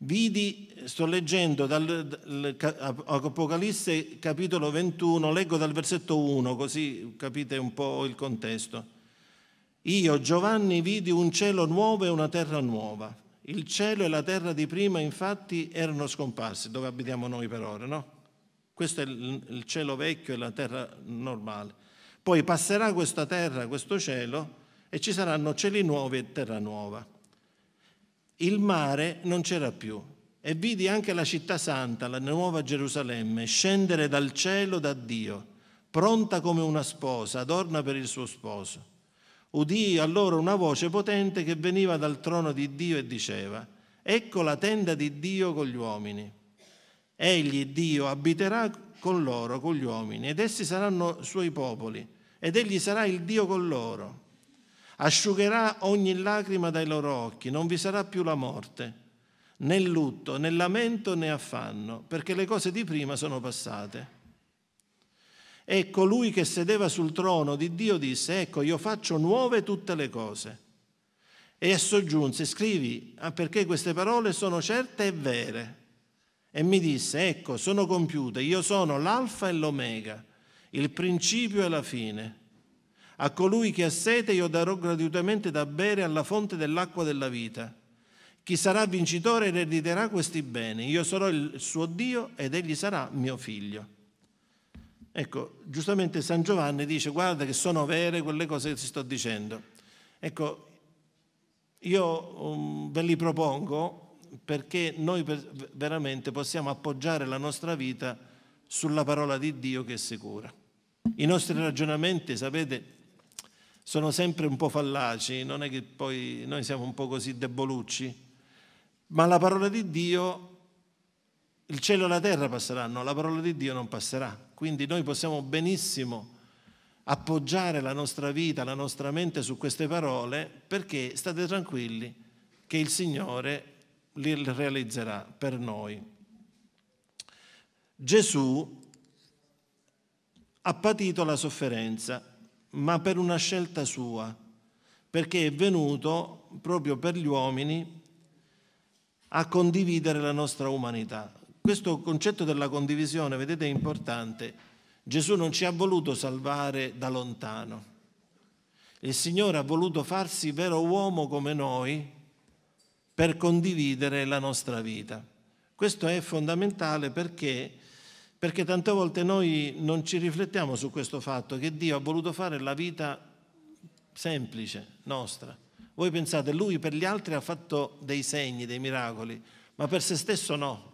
A: Vidi, sto leggendo Apocalisse capitolo 21, leggo dal versetto 1 così capite un po' il contesto. Io Giovanni vidi un cielo nuovo e una terra nuova. Il cielo e la terra di prima infatti erano scomparsi, dove abitiamo noi per ora, no? Questo è il cielo vecchio e la terra normale. Poi passerà questa terra, questo cielo, e ci saranno cieli nuovi e terra nuova. Il mare non c'era più e vidi anche la città santa, la nuova Gerusalemme, scendere dal cielo da Dio, pronta come una sposa, adorna per il suo sposo. Udì allora una voce potente che veniva dal trono di Dio e diceva, ecco la tenda di Dio con gli uomini Egli, Dio, abiterà con loro, con gli uomini, ed essi saranno suoi popoli, ed egli sarà il Dio con loro. Asciugherà ogni lacrima dai loro occhi, non vi sarà più la morte, né lutto, né lamento, né affanno, perché le cose di prima sono passate. E colui che sedeva sul trono di Dio disse, ecco, io faccio nuove tutte le cose. E soggiunse, scrivi, ah, perché queste parole sono certe e vere e mi disse, ecco, sono compiute, io sono l'alfa e l'omega, il principio e la fine. A colui che ha sete io darò gratuitamente da bere alla fonte dell'acqua della vita. Chi sarà vincitore erediterà questi beni. Io sarò il suo Dio ed egli sarà mio figlio. Ecco, giustamente San Giovanni dice guarda che sono vere quelle cose che ti sto dicendo. Ecco, io um, ve li propongo perché noi veramente possiamo appoggiare la nostra vita sulla parola di Dio che è sicura. I nostri ragionamenti, sapete, sono sempre un po' fallaci, non è che poi noi siamo un po' così debolucci, ma la parola di Dio, il cielo e la terra passeranno, la parola di Dio non passerà. Quindi noi possiamo benissimo appoggiare la nostra vita, la nostra mente su queste parole, perché state tranquilli che il Signore li realizzerà per noi. Gesù ha patito la sofferenza, ma per una scelta sua, perché è venuto proprio per gli uomini a condividere la nostra umanità. Questo concetto della condivisione, vedete, è importante. Gesù non ci ha voluto salvare da lontano. Il Signore ha voluto farsi vero uomo come noi per condividere la nostra vita. Questo è fondamentale perché, perché tante volte noi non ci riflettiamo su questo fatto che Dio ha voluto fare la vita semplice, nostra. Voi pensate, lui per gli altri ha fatto dei segni, dei miracoli, ma per se stesso no.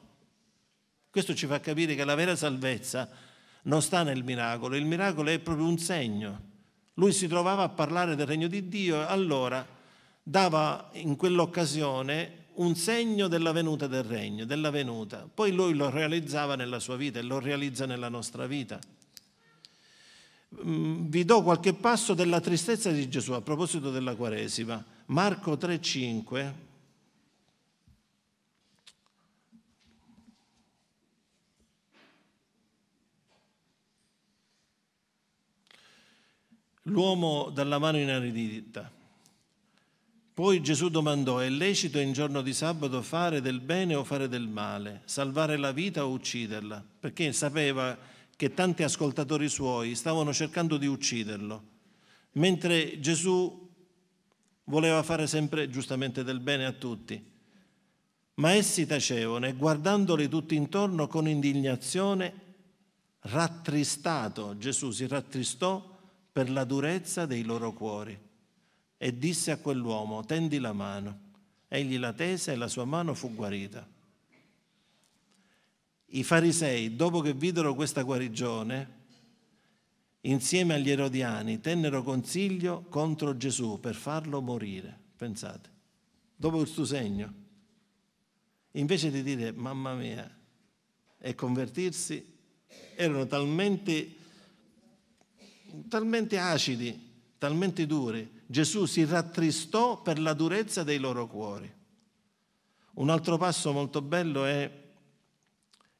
A: Questo ci fa capire che la vera salvezza non sta nel miracolo, il miracolo è proprio un segno. Lui si trovava a parlare del regno di Dio, allora dava in quell'occasione un segno della venuta del regno, della venuta. Poi lui lo realizzava nella sua vita e lo realizza nella nostra vita. Mm, vi do qualche passo della tristezza di Gesù a proposito della Quaresima. Marco 3:5. L'uomo dalla mano inaridita. Poi Gesù domandò, è lecito in giorno di sabato fare del bene o fare del male, salvare la vita o ucciderla? Perché sapeva che tanti ascoltatori suoi stavano cercando di ucciderlo, mentre Gesù voleva fare sempre giustamente del bene a tutti. Ma essi tacevano e guardandoli tutti intorno con indignazione, rattristato, Gesù si rattristò per la durezza dei loro cuori e disse a quell'uomo, tendi la mano. Egli la tese e la sua mano fu guarita. I farisei, dopo che videro questa guarigione, insieme agli erodiani, tennero consiglio contro Gesù per farlo morire. Pensate, dopo questo segno, invece di dire mamma mia e convertirsi, erano talmente, talmente acidi, talmente duri, Gesù si rattristò per la durezza dei loro cuori. Un altro passo molto bello è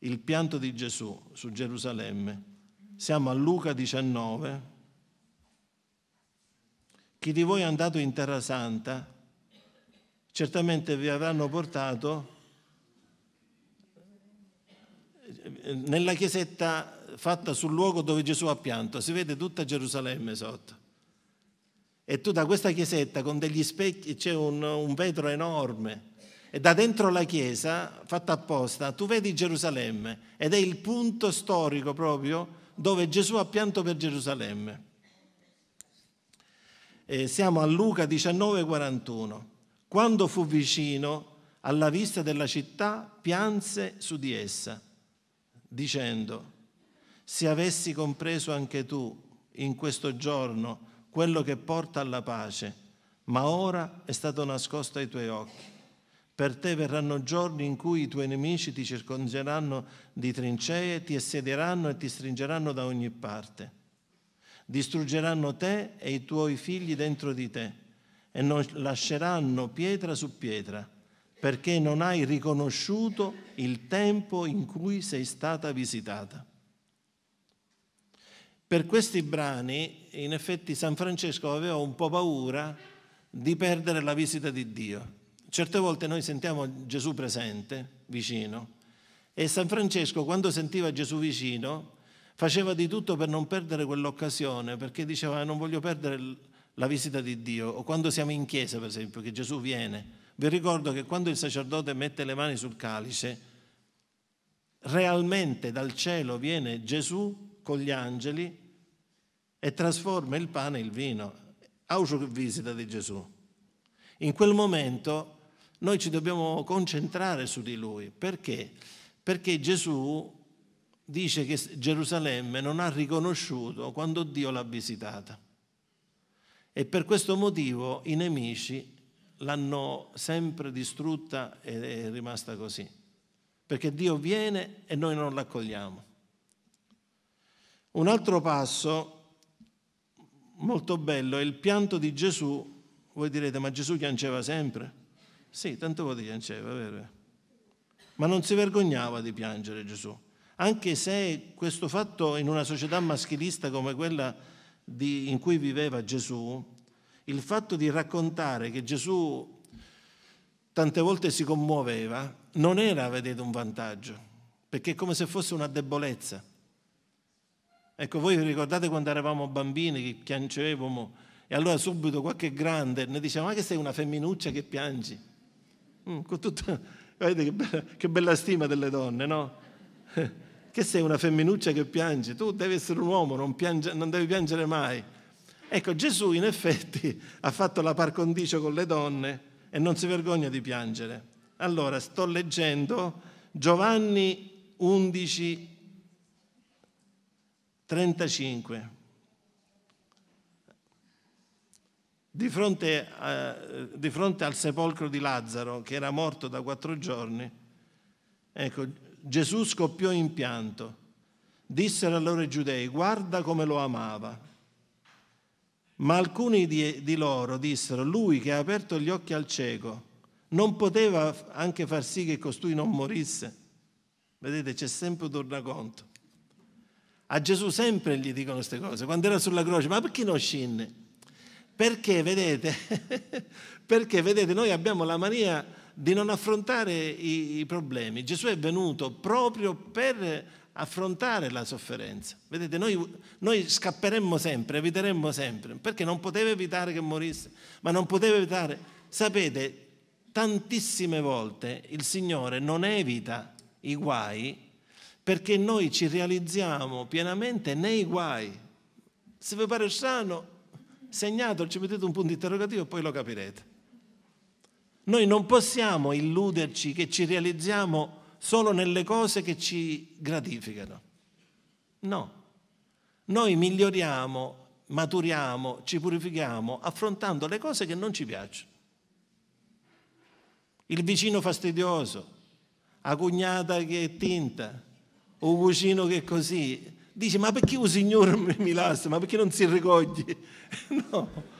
A: il pianto di Gesù su Gerusalemme. Siamo a Luca 19. Chi di voi è andato in Terra Santa certamente vi avranno portato eh, nella chiesetta fatta sul luogo dove Gesù ha pianto. Si vede tutta Gerusalemme sotto. E tu da questa chiesetta con degli specchi c'è un, un vetro enorme e da dentro la chiesa, fatta apposta, tu vedi Gerusalemme ed è il punto storico proprio dove Gesù ha pianto per Gerusalemme. E siamo a Luca 19:41. Quando fu vicino alla vista della città, pianse su di essa, dicendo, se avessi compreso anche tu in questo giorno quello che porta alla pace, ma ora è stato nascosto ai tuoi occhi. Per te verranno giorni in cui i tuoi nemici ti circongeranno di trincee, ti assedieranno e ti stringeranno da ogni parte. Distruggeranno te e i tuoi figli dentro di te e non lasceranno pietra su pietra, perché non hai riconosciuto il tempo in cui sei stata visitata. Per questi brani, in effetti, San Francesco aveva un po' paura di perdere la visita di Dio. Certe volte noi sentiamo Gesù presente, vicino, e San Francesco, quando sentiva Gesù vicino, faceva di tutto per non perdere quell'occasione, perché diceva non voglio perdere la visita di Dio, o quando siamo in chiesa, per esempio, che Gesù viene. Vi ricordo che quando il sacerdote mette le mani sul calice, realmente dal cielo viene Gesù con gli angeli e trasforma il pane in vino. visita di Gesù. In quel momento noi ci dobbiamo concentrare su di lui. Perché? Perché Gesù dice che Gerusalemme non ha riconosciuto quando Dio l'ha visitata. E per questo motivo i nemici l'hanno sempre distrutta e è rimasta così. Perché Dio viene e noi non l'accogliamo. Un altro passo molto bello è il pianto di Gesù. Voi direte, ma Gesù piangeva sempre? Sì, tante volte piangeva, vero? Ma non si vergognava di piangere Gesù, anche se questo fatto in una società maschilista come quella di, in cui viveva Gesù, il fatto di raccontare che Gesù tante volte si commuoveva non era, vedete, un vantaggio, perché è come se fosse una debolezza. Ecco, voi ricordate quando eravamo bambini che piangevamo e allora subito qualche grande ne diceva ma che sei una femminuccia che piangi? Mm, con tutta, vedete che bella, che bella stima delle donne, no? <laughs> che sei una femminuccia che piangi? tu devi essere un uomo, non, piange, non, devi piangere mai. Ecco, Gesù in effetti <laughs> ha fatto la par condicio con le donne e non si vergogna di piangere. Allora, sto leggendo Giovanni 11, 35. Di fronte, a, di fronte, al sepolcro di Lazzaro, che era morto da quattro giorni, ecco, Gesù scoppiò in pianto. Dissero allora i giudei, guarda come lo amava. Ma alcuni di, di loro dissero, lui che ha aperto gli occhi al cieco, non poteva anche far sì che costui non morisse. Vedete, c'è sempre un tornaconto. A Gesù sempre gli dicono queste cose. Quando era sulla croce, ma perché non scinne? Perché vedete, <laughs> perché vedete, noi abbiamo la mania di non affrontare i, i problemi. Gesù è venuto proprio per affrontare la sofferenza. Vedete, noi, noi, scapperemmo sempre, eviteremmo sempre, perché non poteva evitare che morisse, ma non poteva evitare. Sapete, tantissime volte il Signore non evita i guai perché noi ci realizziamo pienamente nei guai. Se vi pare strano, segnatelo, ci mettete un punto interrogativo e poi lo capirete. Noi non possiamo illuderci che ci realizziamo solo nelle cose che ci gratificano. No. Noi miglioriamo, maturiamo, ci purifichiamo affrontando le cose che non ci piacciono. Il vicino fastidioso, la cugnata che è tinta, un cugino che è così, dice ma perché un signore mi lascia, ma perché non si ricoglie? <laughs> No.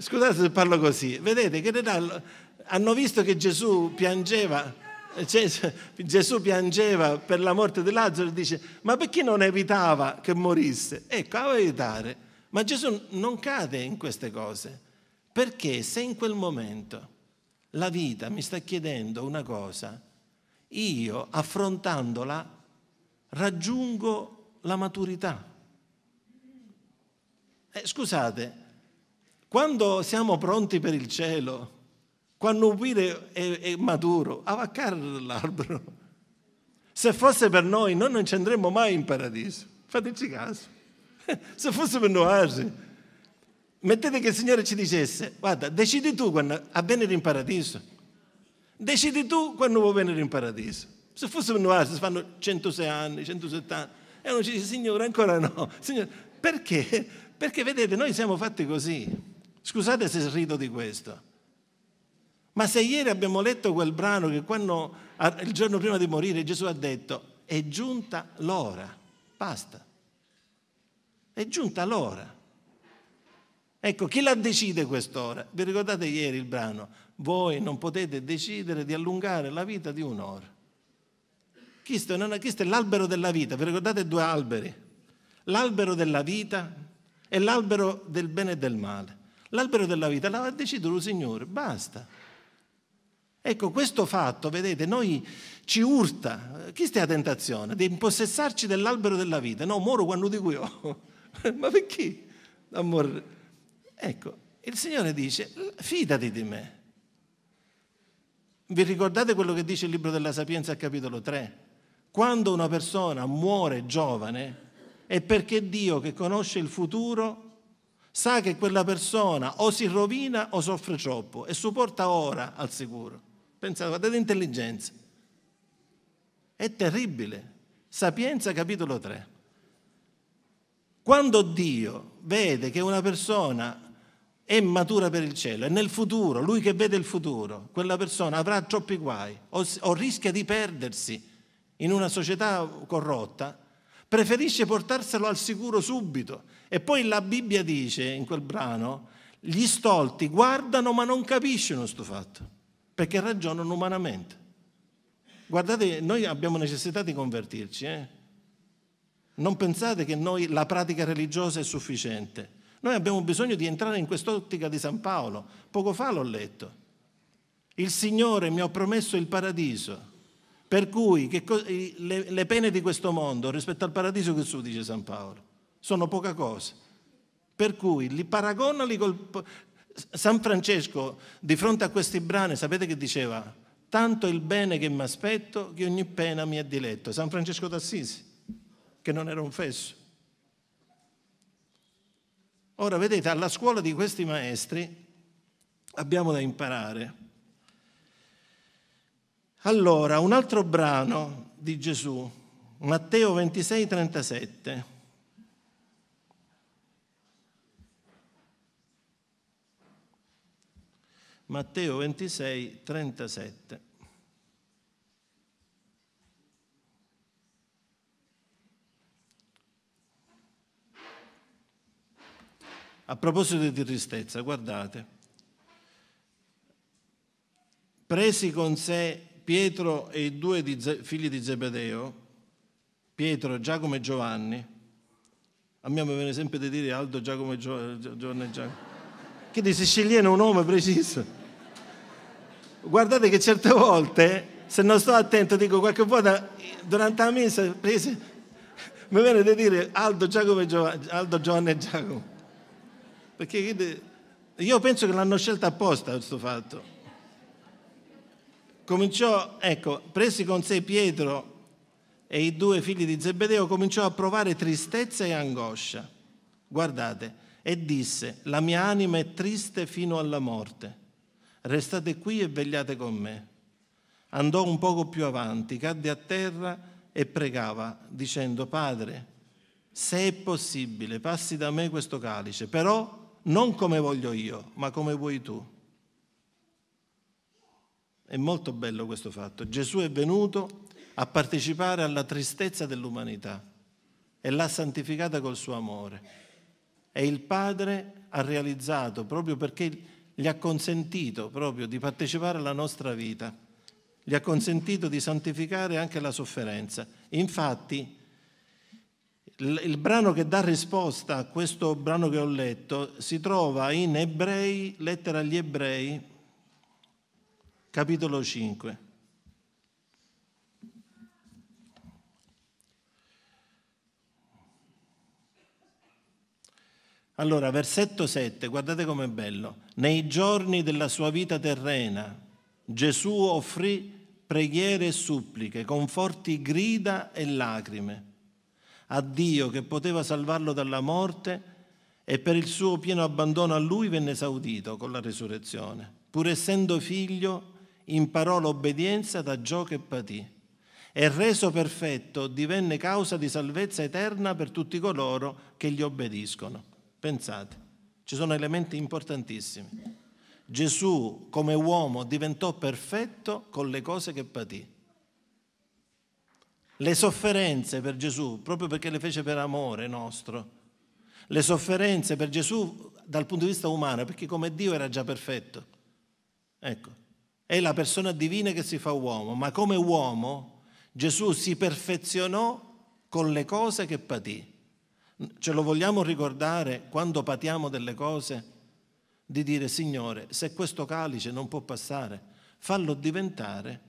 A: Scusate se parlo così, vedete che hanno visto che Gesù piangeva, eh, cioè, Gesù piangeva per la morte di Lazzaro e dice ma perché non evitava che morisse? Ecco, a evitare. Ma Gesù non cade in queste cose, perché se in quel momento la vita mi sta chiedendo una cosa, io affrontandola raggiungo la maturità. Eh, scusate, quando siamo pronti per il cielo, quando un vino è, è, maturo, avaccare l'albero. Se fosse per noi, noi non ci andremmo mai in paradiso. Fateci caso. <laughs> Se fosse per noi, mettete che il Signore ci dicesse, guarda, decidi tu quando avvenire in paradiso. Decidi tu quando vuoi venire in paradiso. Se fosse un noi, si fanno 106 anni, 170, e uno ci dice, Signore, ancora no. <laughs> Signore, perché? Perché vedete, noi siamo fatti così. Scusate se rido di questo. Ma se ieri abbiamo letto quel brano che quando, il giorno prima di morire Gesù ha detto, è giunta l'ora, basta. È giunta l'ora. Ecco, chi la decide quest'ora? Vi ricordate ieri il brano? voi non potete decidere di allungare la vita di un'ora. Questo, non, è l'albero della vita, vi ricordate due alberi? L'albero della vita e l'albero del bene e del male. L'albero della vita l'ha deciso il Signore, basta. Ecco, questo fatto, vedete, noi ci urta, chi stia a tentazione, di impossessarci dell'albero della vita. No, moro quando dico io. <laughs> Ma perché? Amore. Ecco, il Signore dice, fidati di me. Vi ricordate quello che dice il libro della Sapienza al capitolo 3? Quando una persona muore giovane è perché Dio che conosce il futuro sa che quella persona o si rovina o soffre troppo e supporta ora al sicuro. Pensate, guardate intelligenza. È terribile. Sapienza capitolo 3. Quando Dio vede che una persona è matura per il cielo, è nel futuro, lui che vede il futuro, quella persona avrà troppi guai o, o rischia di perdersi in una società corrotta, preferisce portarselo al sicuro subito. E poi la Bibbia dice in quel brano, gli stolti guardano ma non capiscono questo fatto, perché ragionano umanamente. Guardate, noi abbiamo necessità di convertirci. Eh? Non pensate che noi, la pratica religiosa è sufficiente. Noi abbiamo bisogno di entrare in quest'ottica di San Paolo. Poco fa l'ho letto. Il Signore mi ha promesso il paradiso. Per cui co- le, le, pene di questo mondo rispetto al paradiso che su dice San Paolo sono poca cosa. Per cui li paragonali col... San Francesco di fronte a questi brani, sapete che diceva? Tanto il bene che mi aspetto che ogni pena mi è diletto. San Francesco d'Assisi, che non era un fesso. Ora vedete, alla scuola di questi maestri abbiamo da imparare. Allora, un altro brano di Gesù, Matteo 26, 37. Matteo 26, 37. A proposito di tristezza, guardate, presi con sé Pietro e i due di Ze- figli di Zebedeo, Pietro, Giacomo e Giovanni, a me mi viene sempre di dire Aldo, Giacomo e Gio- Giovanni e Giacomo, che si siciliano un nome preciso. Guardate che certe volte, se non sto attento, dico qualche volta durante la messa, presi, mi viene di dire Aldo, Giacomo e Giovanni, Aldo, Giovanni e Giacomo. Perché io penso che l'hanno scelta apposta questo fatto. Cominciò, ecco, presi con sé Pietro e i due figli di Zebedeo, cominciò a provare tristezza e angoscia. Guardate, e disse, la mia anima è triste fino alla morte, restate qui e vegliate con me. Andò un poco più avanti, cadde a terra e pregava, dicendo, Padre, se è possibile, passi da me questo calice, però non come voglio io, ma come vuoi tu. È molto bello questo fatto. Gesù è venuto a partecipare alla tristezza dell'umanità e l'ha santificata col suo amore. E il Padre ha realizzato, proprio perché gli ha consentito proprio di partecipare alla nostra vita, gli ha consentito di santificare anche la sofferenza. Infatti il, il brano che dà risposta a questo brano che ho letto si trova in Ebrei, lettera agli Ebrei, capitolo 5. Allora, versetto 7, guardate com'è bello. Nei giorni della sua vita terrena, Gesù offrì preghiere e suppliche, con forti grida e lacrime a Dio che poteva salvarlo dalla morte e per il suo pieno abbandono a lui venne esaudito con la resurrezione. Pur essendo figlio, imparò l'obbedienza da ciò che patì e reso perfetto divenne causa di salvezza eterna per tutti coloro che gli obbediscono. Pensate, ci sono elementi importantissimi. Gesù come uomo diventò perfetto con le cose che patì le sofferenze per Gesù, proprio perché le fece per amore nostro, le sofferenze per Gesù dal punto di vista umano, perché come Dio era già perfetto. Ecco, è la persona divina che si fa uomo, ma come uomo Gesù si perfezionò con le cose che patì. Ce lo vogliamo ricordare quando patiamo delle cose? Di dire, Signore, se questo calice non può passare, fallo diventare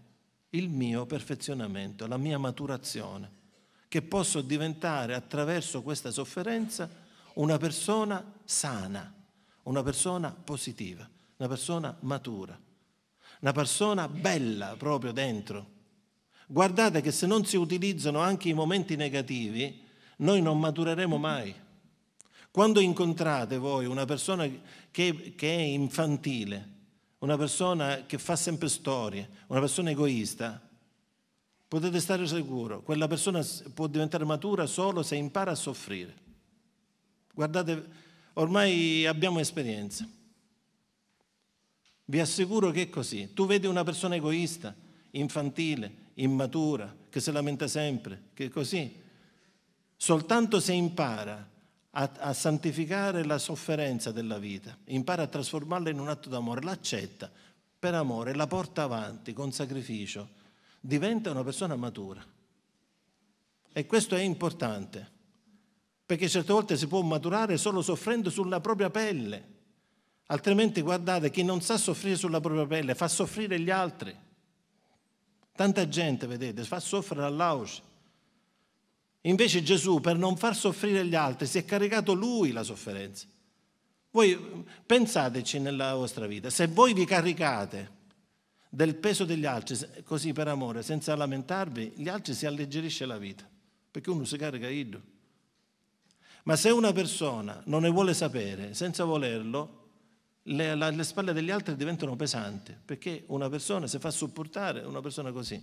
A: il mio perfezionamento, la mia maturazione, che posso diventare attraverso questa sofferenza una persona sana, una persona positiva, una persona matura, una persona bella proprio dentro. Guardate che se non si utilizzano anche i momenti negativi, noi non matureremo mai. Quando incontrate voi una persona che, che è infantile, una persona che fa sempre storie, una persona egoista, potete stare sicuro, quella persona può diventare matura solo se impara a soffrire. Guardate, ormai abbiamo esperienza. Vi assicuro che è così. Tu vedi una persona egoista, infantile, immatura, che si lamenta sempre, che è così. Soltanto se impara a, a santificare la sofferenza della vita, impara a trasformarla in un atto d'amore, l'accetta per amore, la porta avanti con sacrificio, diventa una persona matura. E questo è importante, perché certe volte si può maturare solo soffrendo sulla propria pelle. Altrimenti guardate, chi non sa soffrire sulla propria pelle fa soffrire gli altri. Tanta gente, vedete, fa soffrire all'auge. Invece Gesù, per non far soffrire gli altri, si è caricato lui la sofferenza. Voi pensateci nella vostra vita, se voi vi caricate del peso degli altri, così per amore, senza lamentarvi, gli altri si alleggerisce la vita, perché uno si carica iddo. Ma se una persona non ne vuole sapere, senza volerlo, le, la, le spalle degli altri diventano pesanti, perché una persona si fa supportare, una persona così.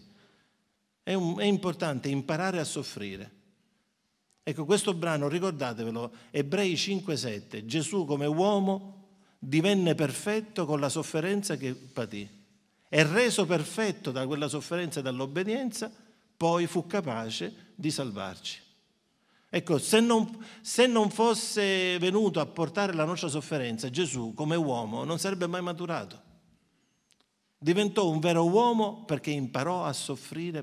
A: È, un, è importante imparare a soffrire. Ecco, questo brano, ricordatevelo, Ebrei 5:7, Gesù come uomo divenne perfetto con la sofferenza che patì. E reso perfetto da quella sofferenza e dall'obbedienza, poi fu capace di salvarci. Ecco, se non, se non fosse venuto a portare la nostra sofferenza, Gesù come uomo non sarebbe mai maturato. Diventò un vero uomo perché imparò a soffrire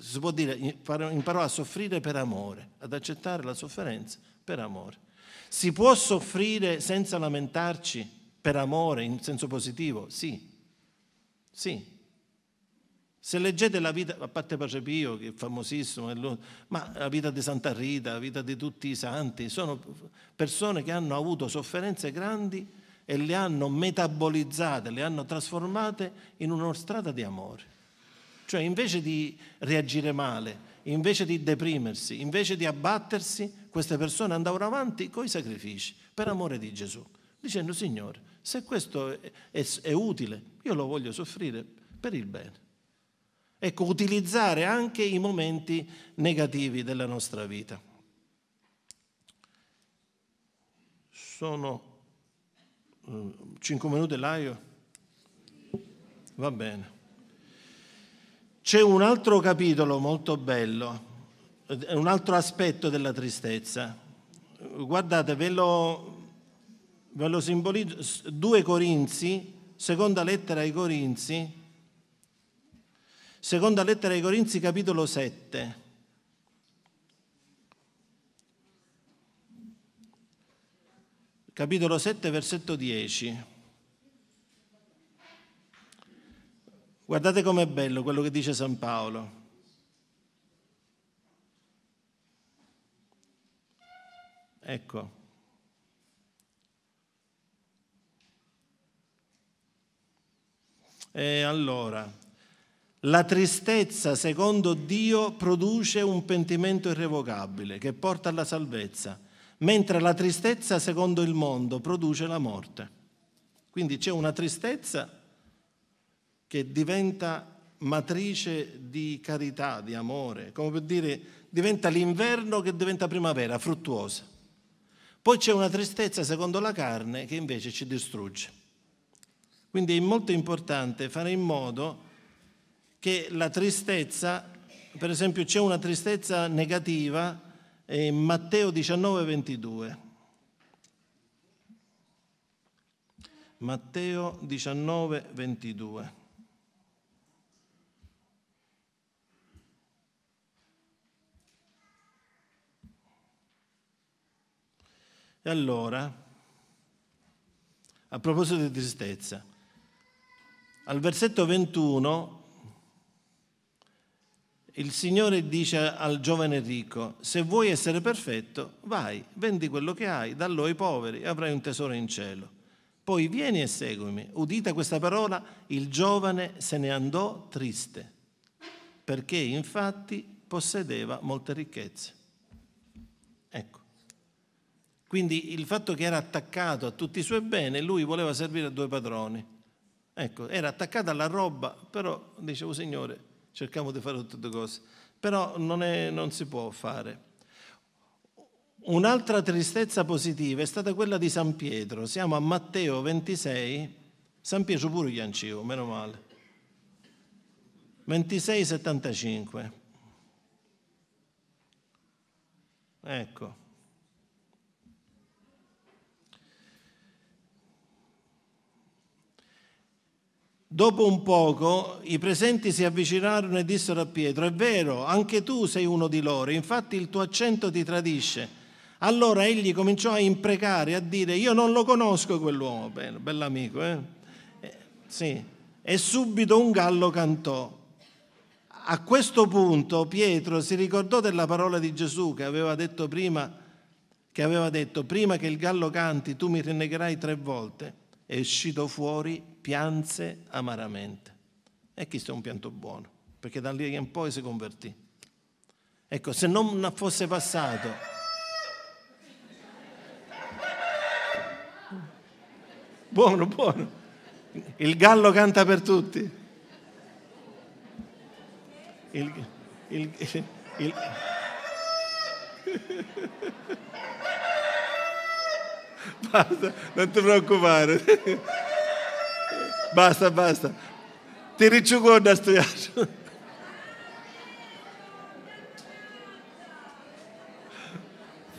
A: si può dire in parola soffrire per amore, ad accettare la sofferenza per amore. Si può soffrire senza lamentarci per amore in senso positivo? Sì, sì. Se leggete la vita, a parte Pace Pio, che è famosissimo, ma la vita di Santa Rita, la vita di tutti i santi, sono persone che hanno avuto sofferenze grandi e le hanno metabolizzate, le hanno trasformate in una strada di amore. Cioè invece di reagire male, invece di deprimersi, invece di abbattersi, queste persone andavano avanti con i sacrifici, per amore di Gesù, dicendo Signore, se questo è, è, è utile, io lo voglio soffrire per il bene. Ecco, utilizzare anche i momenti negativi della nostra vita. Sono 5 eh, minuti l'aio? Va bene. C'è un altro capitolo molto bello, un altro aspetto della tristezza. Guardate, ve lo, ve lo simbolizzo. 2 Corinzi, seconda lettera ai Corinzi, seconda lettera ai Corinzi capitolo 7. Capitolo 7, versetto 10. Guardate com'è bello quello che dice San Paolo. Ecco. E allora, la tristezza secondo Dio produce un pentimento irrevocabile che porta alla salvezza, mentre la tristezza secondo il mondo produce la morte. Quindi c'è una tristezza che diventa matrice di carità, di amore, come per dire, diventa l'inverno che diventa primavera, fruttuosa. Poi c'è una tristezza secondo la carne che invece ci distrugge. Quindi è molto importante fare in modo che la tristezza, per esempio c'è una tristezza negativa in Matteo 19, 22. Matteo 19, 22. E allora, a proposito di tristezza, al versetto 21 il Signore dice al giovane ricco, se vuoi essere perfetto, vai, vendi quello che hai, dallo ai poveri e avrai un tesoro in cielo. Poi vieni e seguimi. Udita questa parola, il giovane se ne andò triste, perché infatti possedeva molte ricchezze. Quindi il fatto che era attaccato a tutti i suoi beni, lui voleva servire a due padroni. Ecco, era attaccato alla roba, però dicevo oh, Signore, cerchiamo di fare tutte le cose. Però non, è, non si può fare. Un'altra tristezza positiva è stata quella di San Pietro. Siamo a Matteo 26, San Pietro pure gli Iancivo, meno male. 26,75. Ecco. Dopo un poco i presenti si avvicinarono e dissero a Pietro, è vero, anche tu sei uno di loro, infatti il tuo accento ti tradisce. Allora egli cominciò a imprecare, a dire, io non lo conosco quell'uomo, bell'amico, eh? eh sì. E subito un gallo cantò. A questo punto Pietro si ricordò della parola di Gesù che aveva detto prima, che aveva detto, prima che il gallo canti tu mi rinnegherai tre volte. E uscito fuori pianse amaramente. E chi è un pianto buono, perché da lì in poi si convertì. Ecco, se non fosse passato... Buono, buono. Il gallo canta per tutti. Il, il, il, il... Basta, non ti preoccupare. Basta, basta. Ti തിരിച്ചുകൊണ്ട്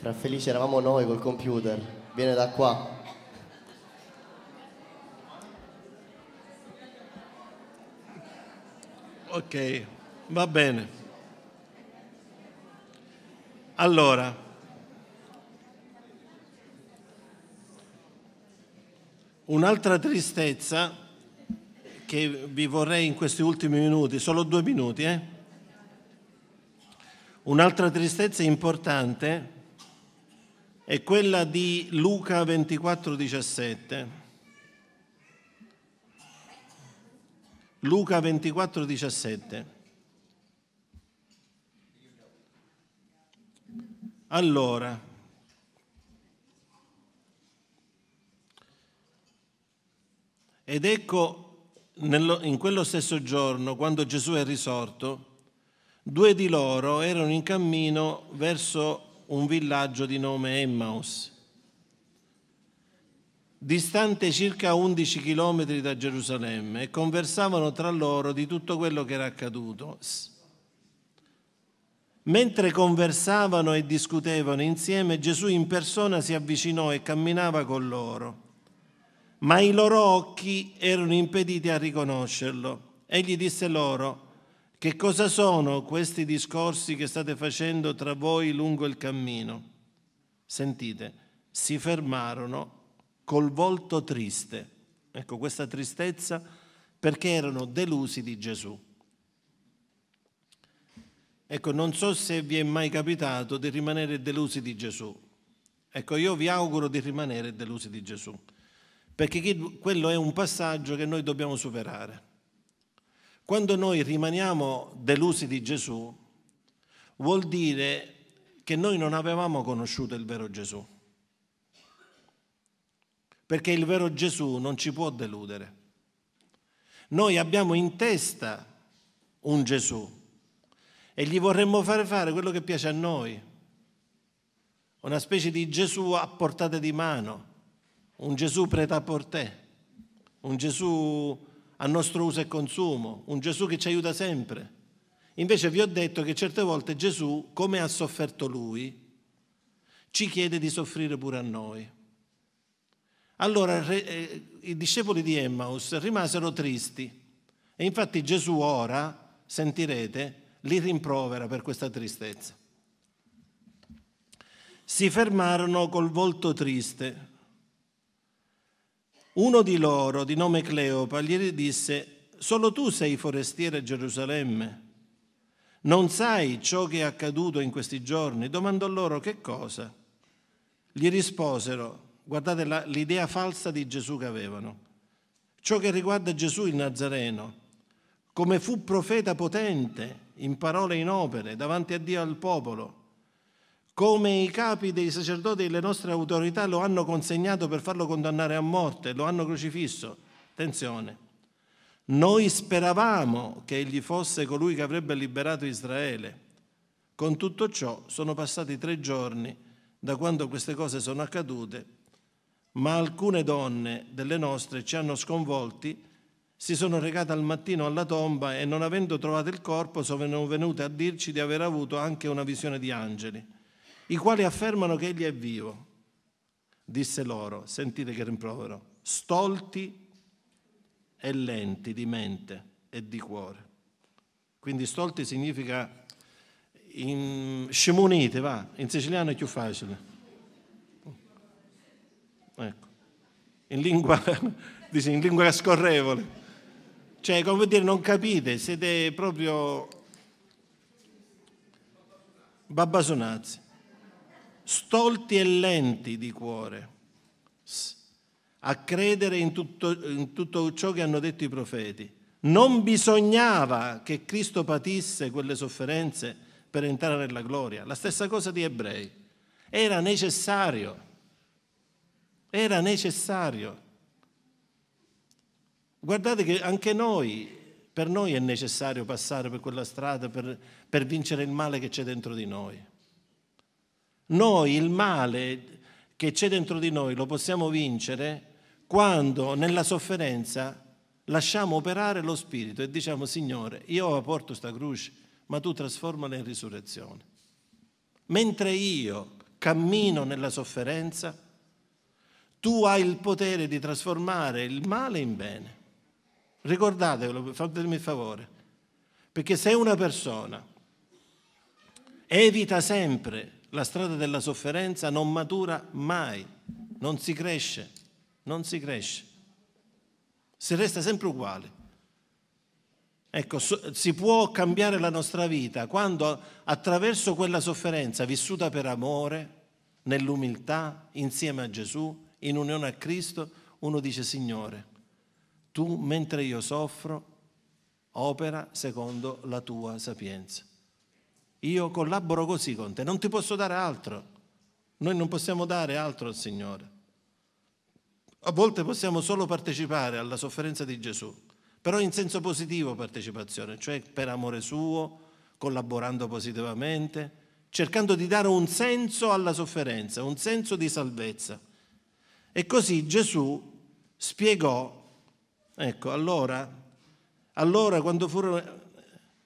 A: Fra felici eravamo noi col computer, viene da qua. Ok, va bene. Allora, un'altra tristezza che vi vorrei in questi ultimi minuti, solo due minuti. Eh? Un'altra tristezza importante è quella di Luca 24,17. Luca 24,17. Allora, ed ecco nello, in quello stesso giorno, quando Gesù è risorto, due di loro erano in cammino verso un villaggio di nome Emmaus, distante circa 11 chilometri da Gerusalemme, e conversavano tra loro di tutto quello che era accaduto. Mentre conversavano e discutevano insieme, Gesù in persona si avvicinò e camminava con loro ma i loro occhi erano impediti a riconoscerlo. Egli disse loro, che cosa sono questi discorsi che state facendo tra voi lungo il cammino? Sentite, si fermarono col volto triste. Ecco questa tristezza perché erano delusi di Gesù. Ecco, non so se vi è mai capitato di rimanere delusi di Gesù. Ecco, io vi auguro di rimanere delusi di Gesù perché quello è un passaggio che noi dobbiamo superare. Quando noi rimaniamo delusi di Gesù, vuol dire che noi non avevamo conosciuto il vero Gesù. Perché il vero Gesù non ci può deludere. Noi abbiamo in testa un Gesù e gli vorremmo fare fare quello che piace a noi, una specie di Gesù a portata di mano, un Gesù preta per te, un Gesù a nostro uso e consumo, un Gesù che ci aiuta sempre. Invece vi ho detto che certe volte Gesù, come ha sofferto lui, ci chiede di soffrire pure a noi. Allora eh, i discepoli di Emmaus rimasero tristi e infatti Gesù ora, sentirete, li rimprovera per questa tristezza. Si fermarono col volto triste uno di loro, di nome Cleopa, gli disse, solo tu sei forestiere a Gerusalemme. Non sai ciò che è accaduto in questi giorni? Domandò loro che cosa. Gli risposero, guardate la, l'idea falsa di Gesù che avevano, ciò che riguarda Gesù il Nazareno, come fu profeta potente in parole e in opere davanti a Dio e al popolo come i capi dei sacerdoti e le nostre autorità lo hanno consegnato per farlo condannare a morte, lo hanno crocifisso. Attenzione, noi speravamo che egli fosse colui che avrebbe liberato Israele. Con tutto ciò sono passati tre giorni da quando queste cose sono accadute, ma alcune donne delle nostre ci hanno sconvolti, si sono recate al mattino alla tomba e non avendo trovato il corpo sono venute a dirci di aver avuto anche una visione di angeli i quali affermano che egli è vivo. Disse loro, sentite che rimprovero, stolti e lenti di mente e di cuore. Quindi stolti significa in scemonite, va, in siciliano è più facile. Ecco, in lingua, <laughs> dice, in lingua scorrevole. Cioè, come dire, non capite, siete proprio babbasonazzi stolti e lenti di cuore, a credere in tutto, in tutto ciò che hanno detto i profeti. Non bisognava che Cristo patisse quelle sofferenze per entrare nella gloria. La stessa cosa di ebrei. Era necessario. Era necessario. Guardate che anche noi, per noi è necessario passare per quella strada per, per vincere il male che c'è dentro di noi. Noi il male che c'è dentro di noi lo possiamo vincere quando nella sofferenza lasciamo operare lo Spirito e diciamo Signore, io porto questa croce, ma tu trasformala in risurrezione. Mentre io cammino nella sofferenza, tu hai il potere di trasformare il male in bene. Ricordatevelo, fatemi il favore, perché se una persona evita sempre la strada della sofferenza non matura mai, non si cresce, non si cresce. Si resta sempre uguale. Ecco, si può cambiare la nostra vita quando attraverso quella sofferenza vissuta per amore, nell'umiltà, insieme a Gesù, in unione a Cristo, uno dice Signore, tu mentre io soffro, opera secondo la tua sapienza. Io collaboro così con te, non ti posso dare altro. Noi non possiamo dare altro al Signore. A volte possiamo solo partecipare alla sofferenza di Gesù, però in senso positivo partecipazione, cioè per amore suo, collaborando positivamente, cercando di dare un senso alla sofferenza, un senso di salvezza. E così Gesù spiegò, ecco, allora, allora quando furono,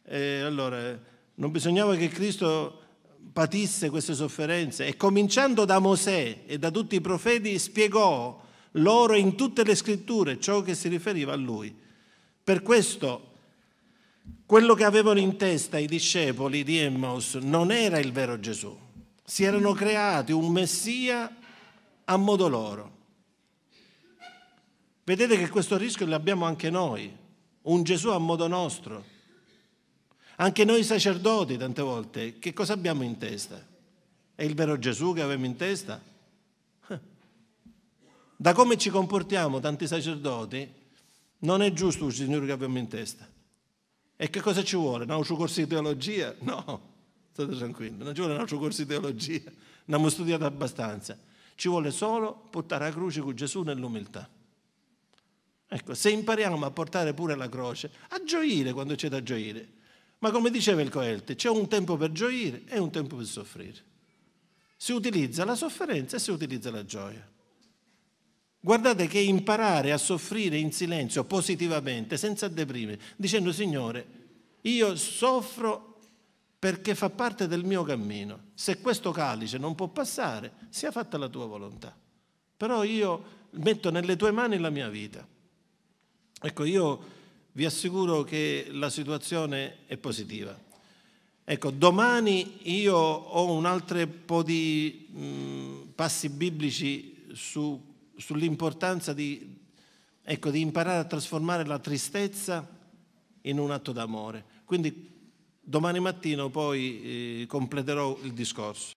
A: eh, allora, non bisognava che Cristo patisse queste sofferenze e cominciando da Mosè e da tutti i profeti spiegò loro in tutte le scritture ciò che si riferiva a lui. Per questo quello che avevano in testa i discepoli di Emmaus non era il vero Gesù, si erano creati un Messia a modo loro. Vedete che questo rischio l'abbiamo anche noi, un Gesù a modo nostro anche noi sacerdoti tante volte, che cosa abbiamo in testa? È il vero Gesù che avevamo in testa? Da come ci comportiamo tanti sacerdoti, non è giusto il Signore che abbiamo in testa. E che cosa ci vuole? Un altro corso di teologia? No, state tranquilli, non ci vuole un altro corso di teologia, non abbiamo studiato abbastanza. Ci vuole solo portare la croce con Gesù nell'umiltà. Ecco, se impariamo a portare pure la croce, a gioire quando c'è da gioire, ma come diceva il Coelte, c'è un tempo per gioire e un tempo per soffrire. Si utilizza la sofferenza e si utilizza la gioia. Guardate che imparare a soffrire in silenzio positivamente, senza deprimere, dicendo Signore, io soffro perché fa parte del mio cammino. Se questo calice non può passare, sia fatta la tua volontà. Però io metto nelle tue mani la mia vita. Ecco, io vi assicuro che la situazione è positiva. Ecco, domani io ho un altro po' di mh, passi biblici su, sull'importanza di, ecco, di imparare a trasformare la tristezza in un atto d'amore. Quindi domani mattino poi eh, completerò il discorso.